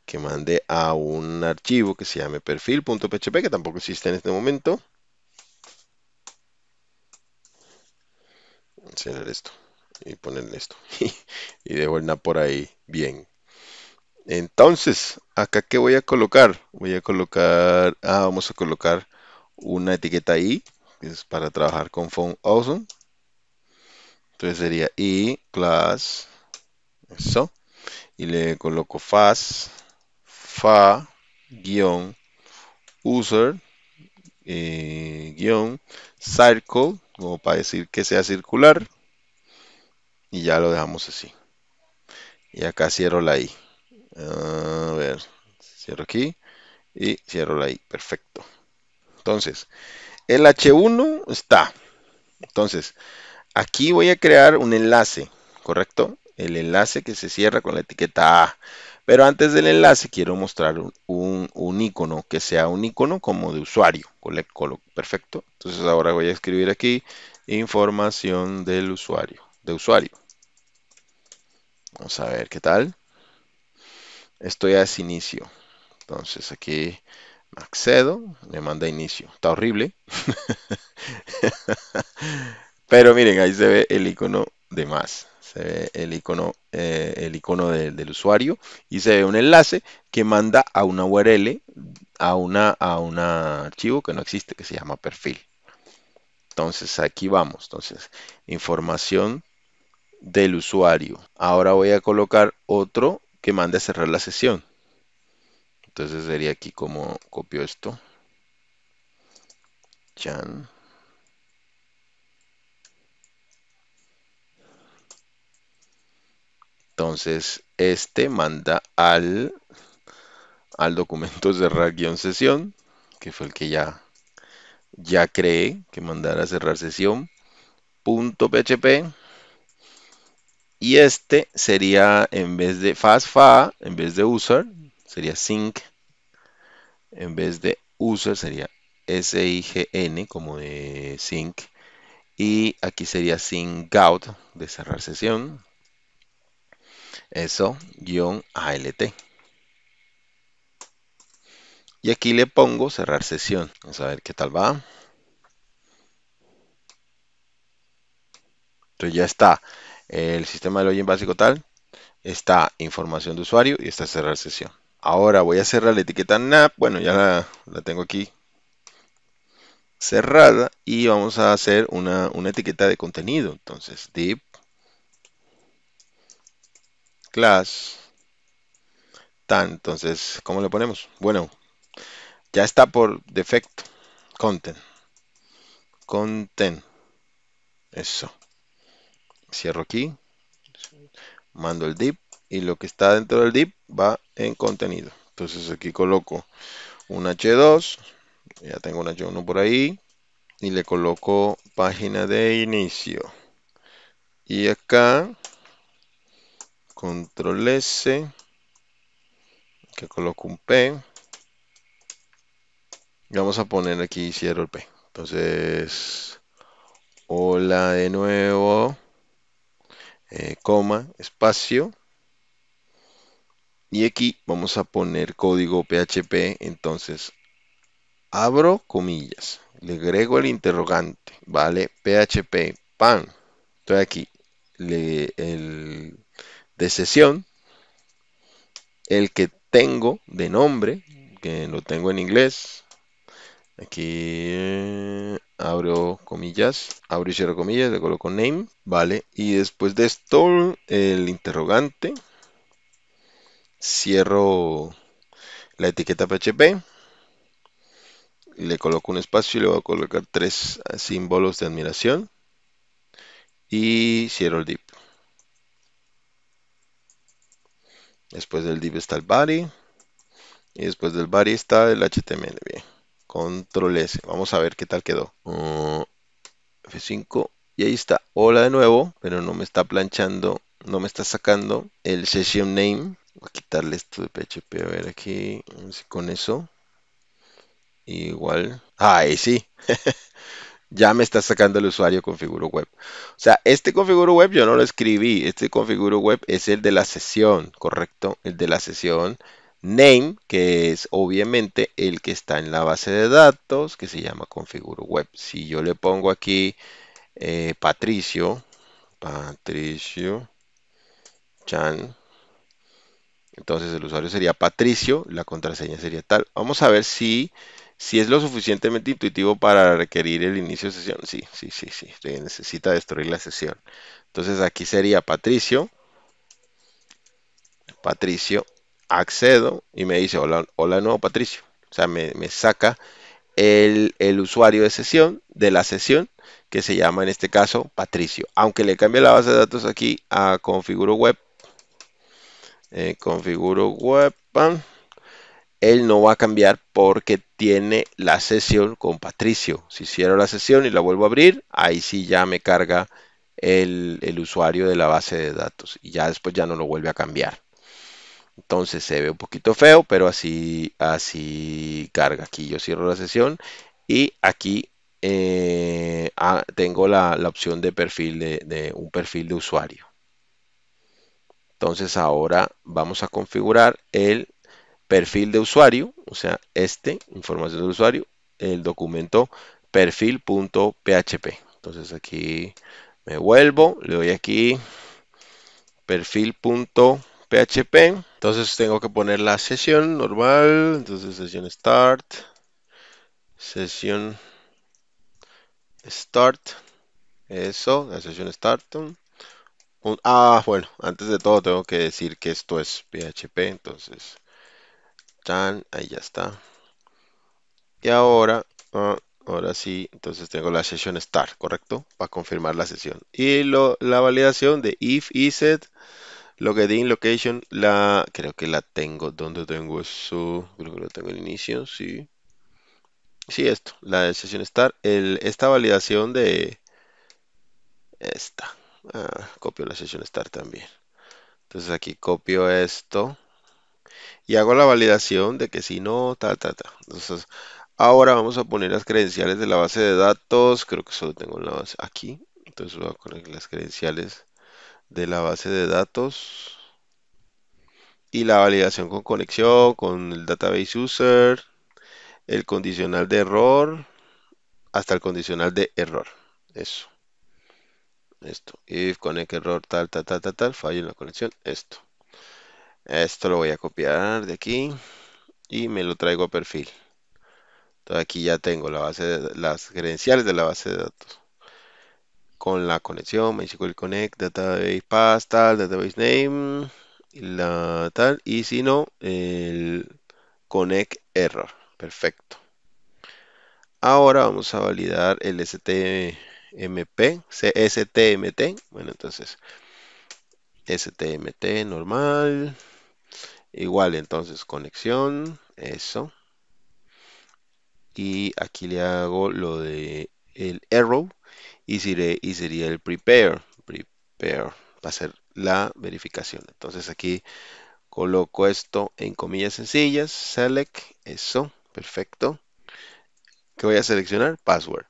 que mande a un archivo que se llame perfil.php, que tampoco existe en este momento. Cerrar esto y ponerle esto. <laughs> y de por ahí bien. Entonces, acá que voy a colocar, voy a colocar, ah, vamos a colocar una etiqueta i, es para trabajar con font awesome. Entonces sería i class, eso, y le coloco fast fa guión user eh, circle como para decir que sea circular y ya lo dejamos así y acá cierro la i a ver cierro aquí y cierro la i perfecto entonces el h1 está entonces aquí voy a crear un enlace correcto el enlace que se cierra con la etiqueta a pero antes del enlace quiero mostrar un, icono que sea un icono como de usuario. perfecto. Entonces ahora voy a escribir aquí información del usuario. De usuario. Vamos a ver qué tal. Esto ya es inicio. Entonces aquí accedo, me manda inicio. Está horrible. <laughs> Pero miren, ahí se ve el icono de más el icono, eh, el icono del usuario y se ve un enlace que manda a una URL, a una, a un archivo que no existe, que se llama perfil. Entonces aquí vamos, entonces información del usuario. Ahora voy a colocar otro que mande a cerrar la sesión. Entonces sería aquí como copio esto. Chan. Entonces, este manda al, al documento cerrar-sesión, que fue el que ya, ya creé, que mandara cerrar sesión, punto PHP. Y este sería, en vez de fastfa, en vez de user, sería sync. En vez de user sería SIGN, como de sync. Y aquí sería sync out, de cerrar sesión eso-alt. Y aquí le pongo cerrar sesión. Vamos a ver qué tal va. Entonces ya está el sistema de login básico tal, está información de usuario y está cerrar sesión. Ahora voy a cerrar la etiqueta NAP. Bueno, ya la, tengo aquí cerrada y vamos a hacer una, etiqueta de contenido. Entonces, div class tan. Entonces, ¿cómo le ponemos? Bueno, ya está por defecto. Content. Content. Eso. Cierro aquí. Mando el dip y lo que está dentro del dip va en contenido. Entonces aquí coloco un H2. Ya tengo un H1 por ahí. Y le coloco página de inicio. Y acá control S, que coloco un P, vamos a poner aquí cierro el P. Entonces, hola de nuevo, eh, coma, espacio, y aquí vamos a poner código PHP, entonces abro comillas, le agrego el interrogante, vale, PHP, pan, estoy aquí, le, el de sesión, el que tengo de nombre, que lo tengo en inglés, aquí abro comillas, abro y cierro comillas, le coloco name, vale, y después de esto el interrogante, cierro la etiqueta PHP, le coloco un espacio y le voy a colocar tres símbolos de admiración y cierro el div. Después del div está el body. Y después del body está el HTML. Bien. Control S. Vamos a ver qué tal quedó. Mm, F5. Y ahí está. Hola de nuevo. Pero no me está planchando. No me está sacando el session name. Voy a quitarle esto de PHP. A ver aquí. con eso. Igual. Ah, ahí sí. <laughs> ya me está sacando el usuario configuro web. O sea, este configuro web yo no lo escribí, este configuro web es el de la sesión, ¿correcto? El de la sesión name, que es obviamente el que está en la base de datos, que se llama configuro web. Si yo le pongo aquí eh, Patricio, Patricio Chan, entonces el usuario sería Patricio, la contraseña sería tal. Vamos a ver si si es lo suficientemente intuitivo para requerir el inicio de sesión, sí, sí, sí, sí, necesita destruir la sesión. Entonces aquí sería Patricio, Patricio, accedo y me dice, hola, hola nuevo Patricio. O sea, me, saca el, usuario de sesión, de la sesión, que se llama en este caso Patricio. Aunque le cambie la base de datos aquí a configuro web, eh, configuro web, él no va a cambiar porque tiene la sesión con Patricio. Si cierro la sesión y la vuelvo a abrir, ahí sí ya me carga el, usuario de la base de datos y ya después ya no lo vuelve a cambiar. Entonces se ve un poquito feo, pero así, así carga. Aquí yo cierro la sesión y aquí eh, ah, tengo la, opción de perfil de un perfil de usuario. Entonces ahora vamos a configurar el perfil de usuario, o sea, este, información del usuario, el documento perfil.php. Entonces aquí me vuelvo, le doy aquí perfil.php. Entonces tengo que poner la sesión normal, entonces sesión start, sesión start, eso, la sesión start. Ah, bueno, antes de todo tengo que decir que esto es PHP, entonces ahí ya está. Y ahora, ah, ahora sí, entonces tengo la sesión start, ¿correcto? Para confirmar la sesión. Y la validación de if iset, login location, la creo que la tengo. ¿Dónde tengo eso? Creo que lo tengo en inicio, sí. Sí, esto, la sesión start, esta validación de esta. Ah, copio la sesión start también. Entonces aquí copio esto y hago la validación de que si no, tal, tal, tal Entonces, ahora vamos a poner las credenciales de la base de datos. Creo que solo tengo una base aquí. Entonces voy a poner las credenciales de la base de datos. Y la validación con conexión, con el database user, el condicional de error, hasta el condicional de error. Eso. Esto. If connect error tal, tal, tal, tal, tal, fallo en la conexión. Esto. Esto lo voy a copiar de aquí y me lo traigo a perfil. Entonces aquí ya tengo la base las credenciales de la base de datos. Con la conexión, MySQL Connect, Database Pass. tal, Database Name, la tal, y si no, el Connect Error. Perfecto. Ahora vamos a validar el STMP, STMT. Bueno, entonces, STMT normal. Igual, entonces, conexión, eso. Y aquí le hago lo de el arrow y, y sería el prepare, prepare, va a ser la verificación. Entonces aquí coloco esto en comillas sencillas, select, eso, perfecto. ¿Qué voy a seleccionar? Password.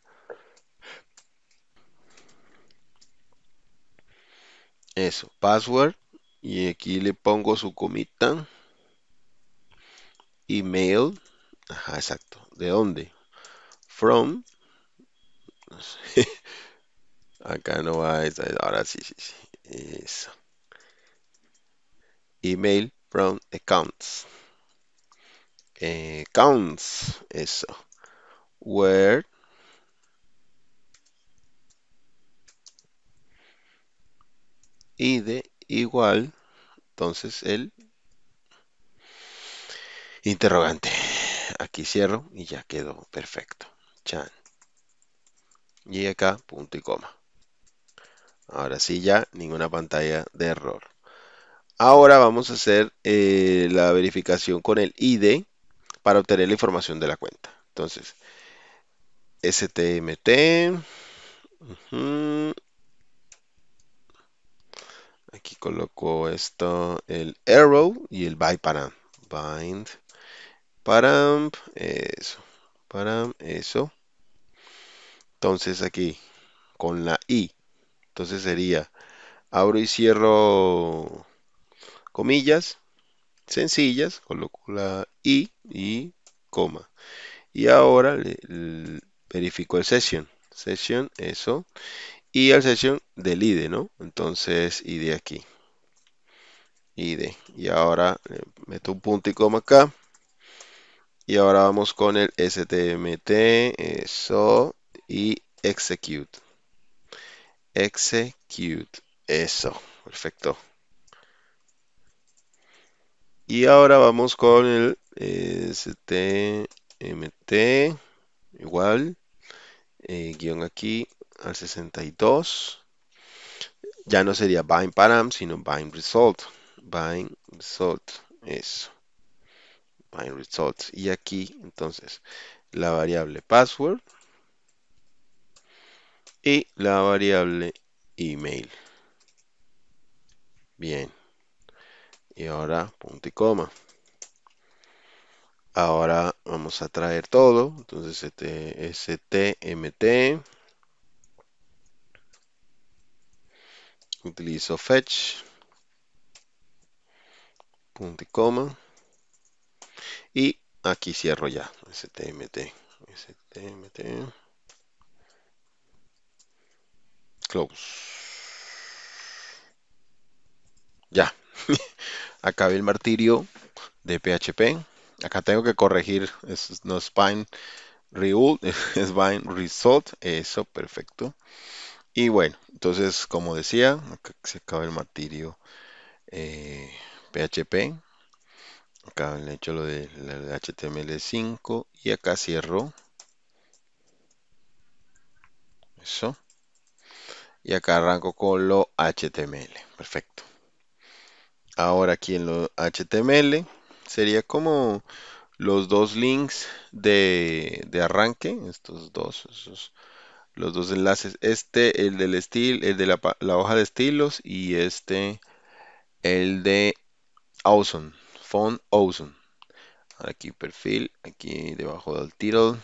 Eso, password y aquí le pongo su comita email ajá exacto de dónde from <laughs> acá no va ahora sí sí sí eso email from accounts eh, accounts eso where id igual entonces el interrogante. Aquí cierro y ya quedó perfecto. Chan. Y acá punto y coma. Ahora sí ya ninguna pantalla de error. Ahora vamos a hacer eh, la verificación con el ID para obtener la información de la cuenta. Entonces, STMT. Aquí coloco esto, el arrow y el by para, Bind, param, eso, para, eso. Entonces aquí, con la i. Entonces sería, abro y cierro comillas sencillas, coloco la i y coma. Y ahora le, verifico el session. Session, eso y al sesión del ID, e, ¿no? Entonces ID e aquí. ID. E. Y ahora eh, meto un punto y coma acá. Y ahora vamos con el stmt, eso, y execute. Execute, eso, perfecto. Y ahora vamos con el eh, stmt, igual, eh, guión aquí, al 62, ya no sería bind param, sino bind result. Bind result, eso. Bind result. Y aquí, entonces, la variable password y la variable email. Bien. Y ahora punto y coma. Ahora vamos a traer todo. Entonces, este, stmt. utilizo fetch, punto y coma, y aquí cierro ya, stmt, stmt, close. Ya, <laughs> acabé el martirio de PHP. Acá tengo que corregir, es, no es Spine Result, <laughs> es Spine Result, eso, perfecto. Y bueno, entonces, como decía, acá se acaba el martirio PHP. Eh, acá le he hecho lo de, HTML5 y acá cierro. Eso. Y acá arranco con lo HTML. Perfecto. Ahora aquí en lo HTML sería como los dos links de, de arranque. Estos dos. Esos los dos enlaces. Este, el del estilo, el de la, hoja de estilos y este, el de Awesome, Font Awesome. Aquí perfil, aquí debajo del title.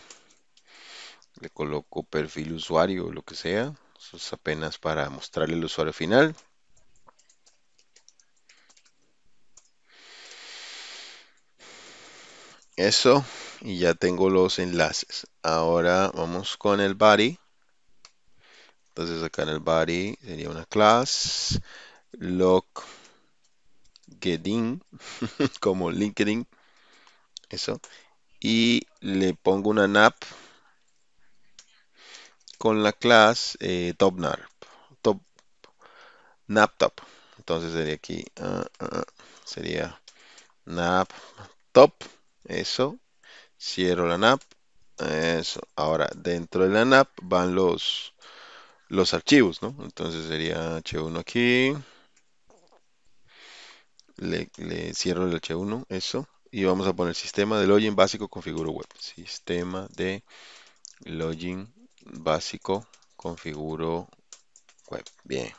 Le coloco perfil usuario o lo que sea. Eso es apenas para mostrarle el usuario final. Eso, y ya tengo los enlaces. Ahora vamos con el body. Entonces acá en el body sería una class getting, <laughs> como LinkedIn, eso. Y le pongo una nap con la clase eh, nap, top, NapTop. Entonces sería aquí, ah, ah, ah, sería nap sería NapTop, eso. Cierro la nap, eso. Ahora, dentro de la nap van los los archivos, ¿no? Entonces sería H1 aquí. Le, cierro el H1, eso. Y vamos a poner sistema de login básico configuro web. Sistema de login básico configuro web. Bien.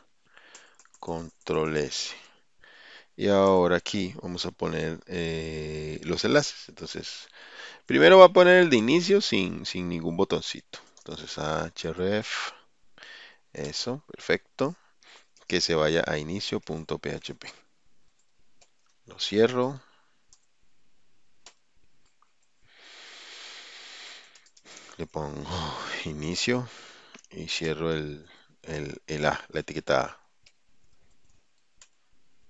Control S. Y ahora aquí vamos a poner eh, los enlaces. Entonces, primero va a poner el de inicio sin, sin ningún botoncito. Entonces, href eso, perfecto. Que se vaya a inicio.php. Lo cierro. Le pongo inicio y cierro el, el, A, la etiqueta A.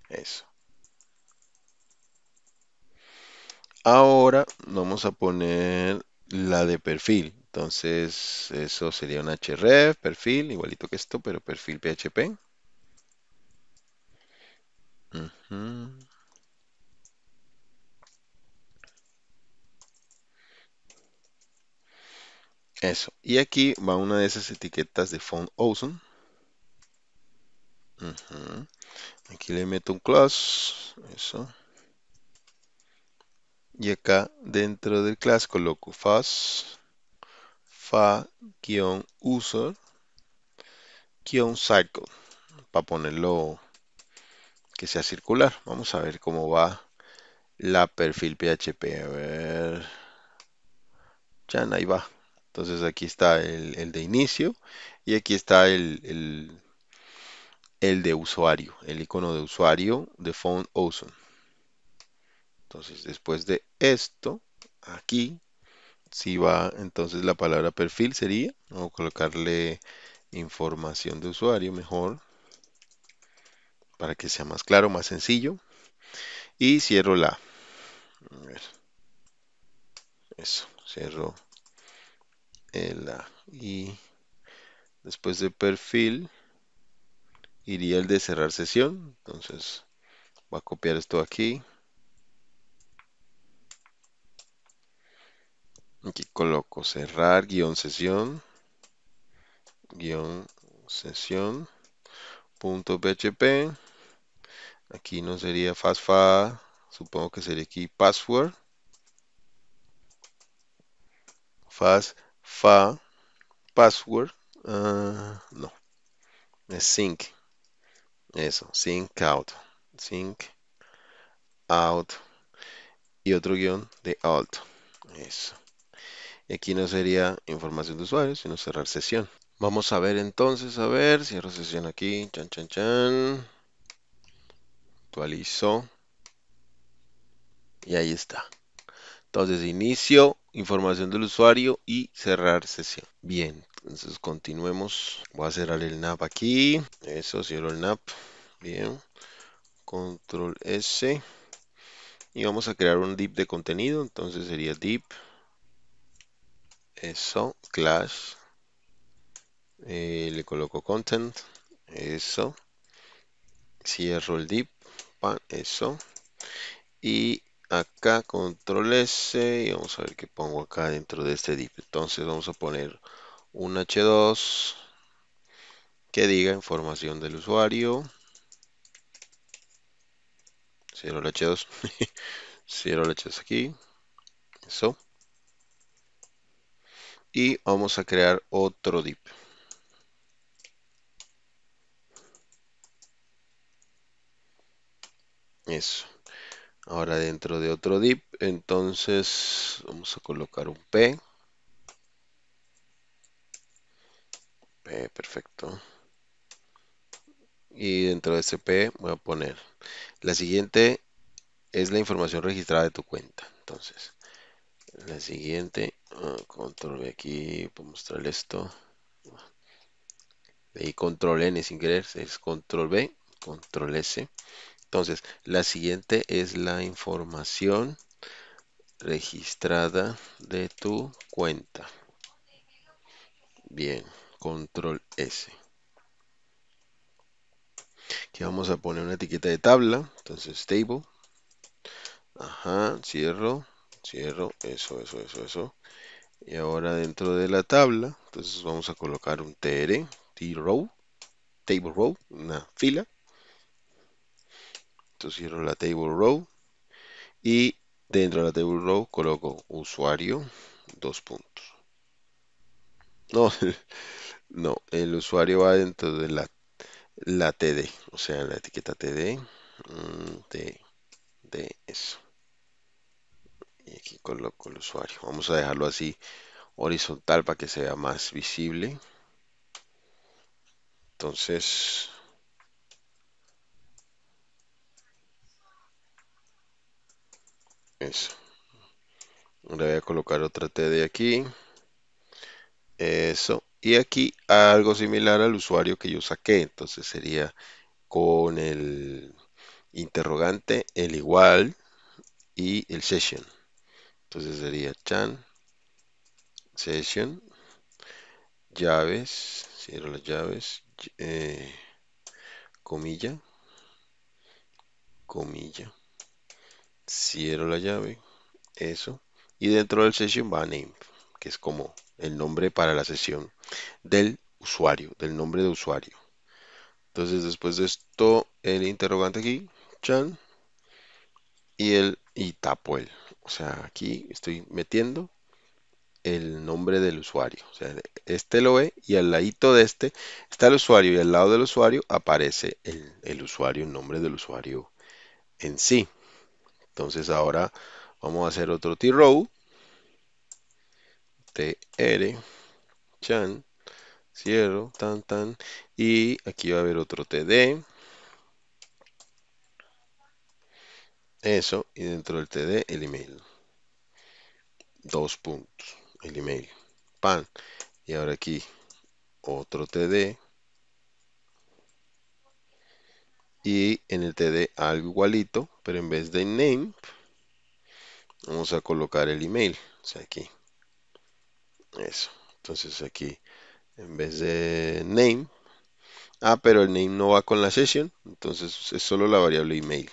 Eso. Ahora vamos a poner la de perfil entonces, eso sería un href, perfil, igualito que esto, pero perfil PHP. Eso. Y aquí va una de esas etiquetas de font awesome. Aquí le meto un class. Eso. Y acá dentro del class coloco fast fa-user-cycle para ponerlo que sea circular. Vamos a ver cómo va la perfil PHP. A ahí va. Entonces aquí está el, de inicio y aquí está el, el, de usuario, el icono de usuario de Phone Ocean. Entonces después de esto, aquí si va entonces la palabra perfil sería, o colocarle información de usuario mejor, para que sea más claro, más sencillo. Y cierro la. Eso, cierro el la. Y después de perfil iría el de cerrar sesión. Entonces va a copiar esto aquí, Aquí coloco cerrar guión sesión guión sesión punto php aquí no sería fastfa supongo que sería aquí password fastfa password ah, no es sync eso sync out sync out y otro guión de alt eso y aquí no sería información de usuario, sino cerrar sesión. Vamos a ver entonces, a ver, cierro sesión aquí, chan, chan, chan. Actualizo. Y ahí está. Entonces, inicio, información del usuario y cerrar sesión. Bien, entonces continuemos. Voy a cerrar el NAP aquí. Eso, cierro el NAP. Bien. Control S. Y vamos a crear un DIP de contenido. Entonces sería DIP. Eso, clash. Eh, le coloco content. Eso. Cierro el div. Pan, eso. Y acá control S. Y vamos a ver qué pongo acá dentro de este div. Entonces vamos a poner un H2 que diga información del usuario. Cierro el H2. <laughs> Cierro el H2 aquí. Eso y vamos a crear otro DIP. Eso. Ahora dentro de otro DIP, entonces vamos a colocar un P. P, perfecto. Y dentro de ese P voy a poner. La siguiente es la información registrada de tu cuenta. Entonces, la siguiente ah, control B aquí para mostrar esto Y control n sin querer es control b control s entonces la siguiente es la información registrada de tu cuenta bien control s aquí vamos a poner una etiqueta de tabla entonces table ajá cierro cierro, eso, eso, eso, eso. Y ahora dentro de la tabla, entonces vamos a colocar un tr, t-row, table row, una fila. Entonces cierro la table row y dentro de la table row coloco usuario, dos puntos. No, <laughs> no, el usuario va dentro de la, la TD, o sea, la etiqueta TD de, mm, de eso y aquí coloco el usuario. Vamos a dejarlo así horizontal para que sea más visible. Entonces, eso. ahora voy a colocar otra T de aquí. Eso. Y aquí algo similar al usuario que yo saqué. Entonces sería con el interrogante, el igual y el session. Entonces sería chan, session, llaves, cierro las llaves, eh, comilla, comilla, cierro la llave, eso. Y dentro del session va name, que es como el nombre para la sesión del usuario, del nombre de usuario. Entonces después de esto, el interrogante aquí, chan, y, el, y o sea, aquí estoy metiendo el nombre del usuario. O sea, este lo ve y al ladito de este está el usuario y al lado del usuario aparece el, el usuario, el nombre del usuario en sí. Entonces ahora vamos a hacer otro T-Row. TR, chan, cierro, tan, tan. Y aquí va a haber otro TD. Eso y dentro del TD el email. Dos puntos. El email. Pan. Y ahora aquí otro TD. Y en el TD algo igualito, pero en vez de name, vamos a colocar el email. O sea, aquí. Eso. Entonces aquí, en vez de name. Ah, pero el name no va con la session. Entonces es solo la variable email.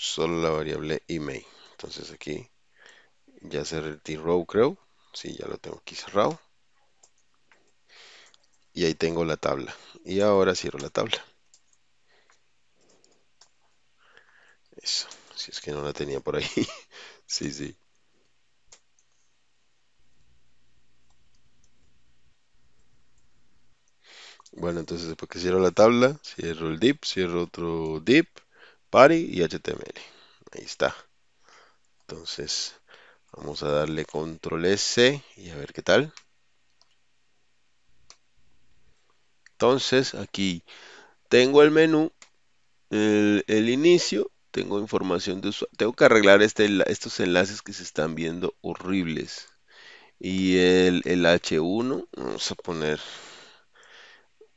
solo la variable email. Entonces aquí ya cerré el row creo. Sí, ya lo tengo aquí cerrado. Y ahí tengo la tabla. Y ahora cierro la tabla. Eso, si es que no la tenía por ahí. <laughs> sí, sí. Bueno, entonces después que cierro la tabla, cierro el dip cierro otro dip Pari y HTML. Ahí está. Entonces, vamos a darle control S y a ver qué tal. Entonces, aquí tengo el menú, el, inicio, tengo información de usuario. Tengo que arreglar este estos enlaces que se están viendo horribles. Y el, H1, vamos a poner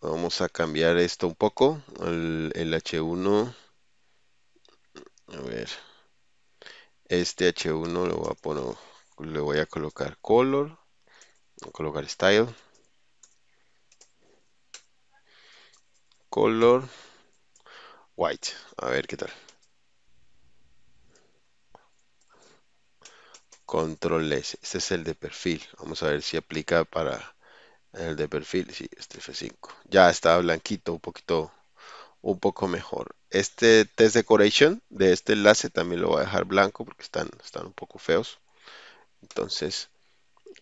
vamos a cambiar esto un poco el, el H1 a ver. Este H1 lo voy a poner, le voy a colocar color, voy a colocar style. Color white. A ver qué tal. Control S. Este es el de perfil. Vamos a ver si aplica para el de perfil. Sí, este F5. Ya está blanquito, un poquito, un poco mejor. Este test decoration de este enlace también lo voy a dejar blanco porque están, están un poco feos. Entonces,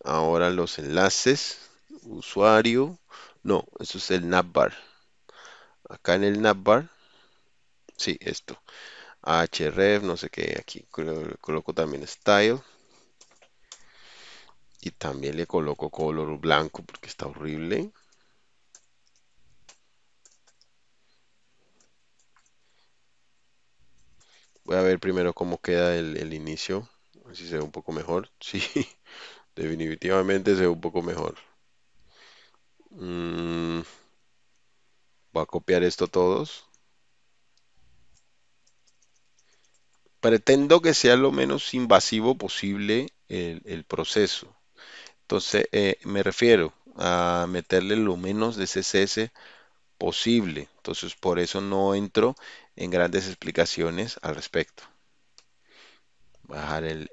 ahora los enlaces, usuario, no, eso es el navbar. Acá en el navbar, sí, esto, href, no sé qué, aquí coloco también style. Y también le coloco color blanco porque está horrible. Voy a ver primero cómo queda el, inicio, a si se ve un poco mejor. <laughs> Sí, definitivamente se ve un poco mejor. Mm, voy a copiar esto todos. Pretendo que sea lo menos invasivo posible el, proceso. Entonces, eh, me refiero a meterle lo menos de CSS posible. Entonces, por eso no entro en grandes explicaciones al respecto. Bajar el,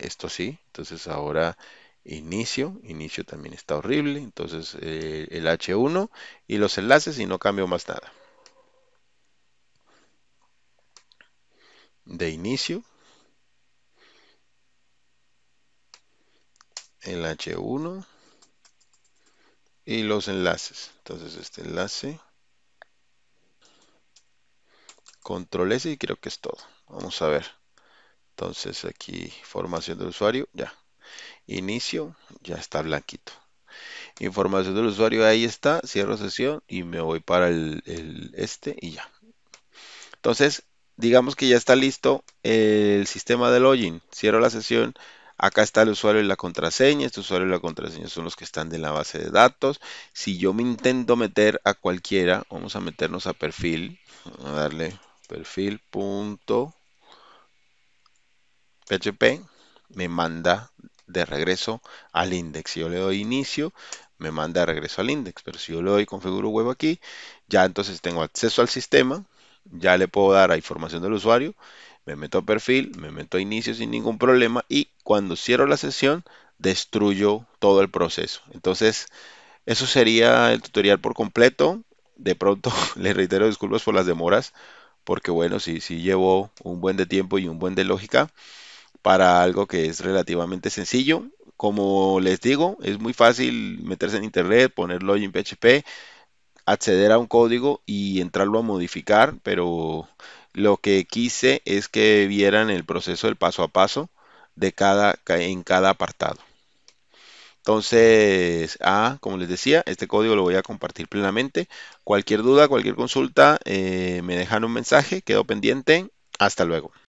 esto sí, entonces ahora inicio, inicio también está horrible, entonces eh, el H1 y los enlaces y no cambio más nada. De inicio, el H1 y los enlaces. Entonces este enlace Control S y creo que es todo. Vamos a ver. Entonces aquí formación del usuario, ya. Inicio, ya está blanquito. Información del usuario, ahí está. Cierro sesión y me voy para el, este y ya. Entonces, digamos que ya está listo el sistema de login. Cierro la sesión. Acá está el usuario y la contraseña. Este usuario y la contraseña son los que están en la base de datos. Si yo me intento meter a cualquiera, vamos a meternos a perfil. Vamos a darle perfil.php me manda de regreso al index. Si yo le doy inicio, me manda de regreso al index. Pero si yo le doy configuro web aquí, ya entonces tengo acceso al sistema, ya le puedo dar a información del usuario, me meto a perfil, me meto a inicio sin ningún problema y cuando cierro la sesión, destruyo todo el proceso. Entonces, eso sería el tutorial por completo. De pronto, <laughs> le reitero disculpas por las demoras porque bueno, sí, si llevó un buen de tiempo y un buen de lógica para algo que es relativamente sencillo. Como les digo, es muy fácil meterse en internet, ponerlo en PHP, acceder a un código y entrarlo a modificar, pero lo que quise es que vieran el proceso, del paso a paso de cada, en cada apartado. Entonces, ah, como les decía, este código lo voy a compartir plenamente. Cualquier duda, cualquier consulta, eh, me dejan un mensaje, quedo pendiente. Hasta luego.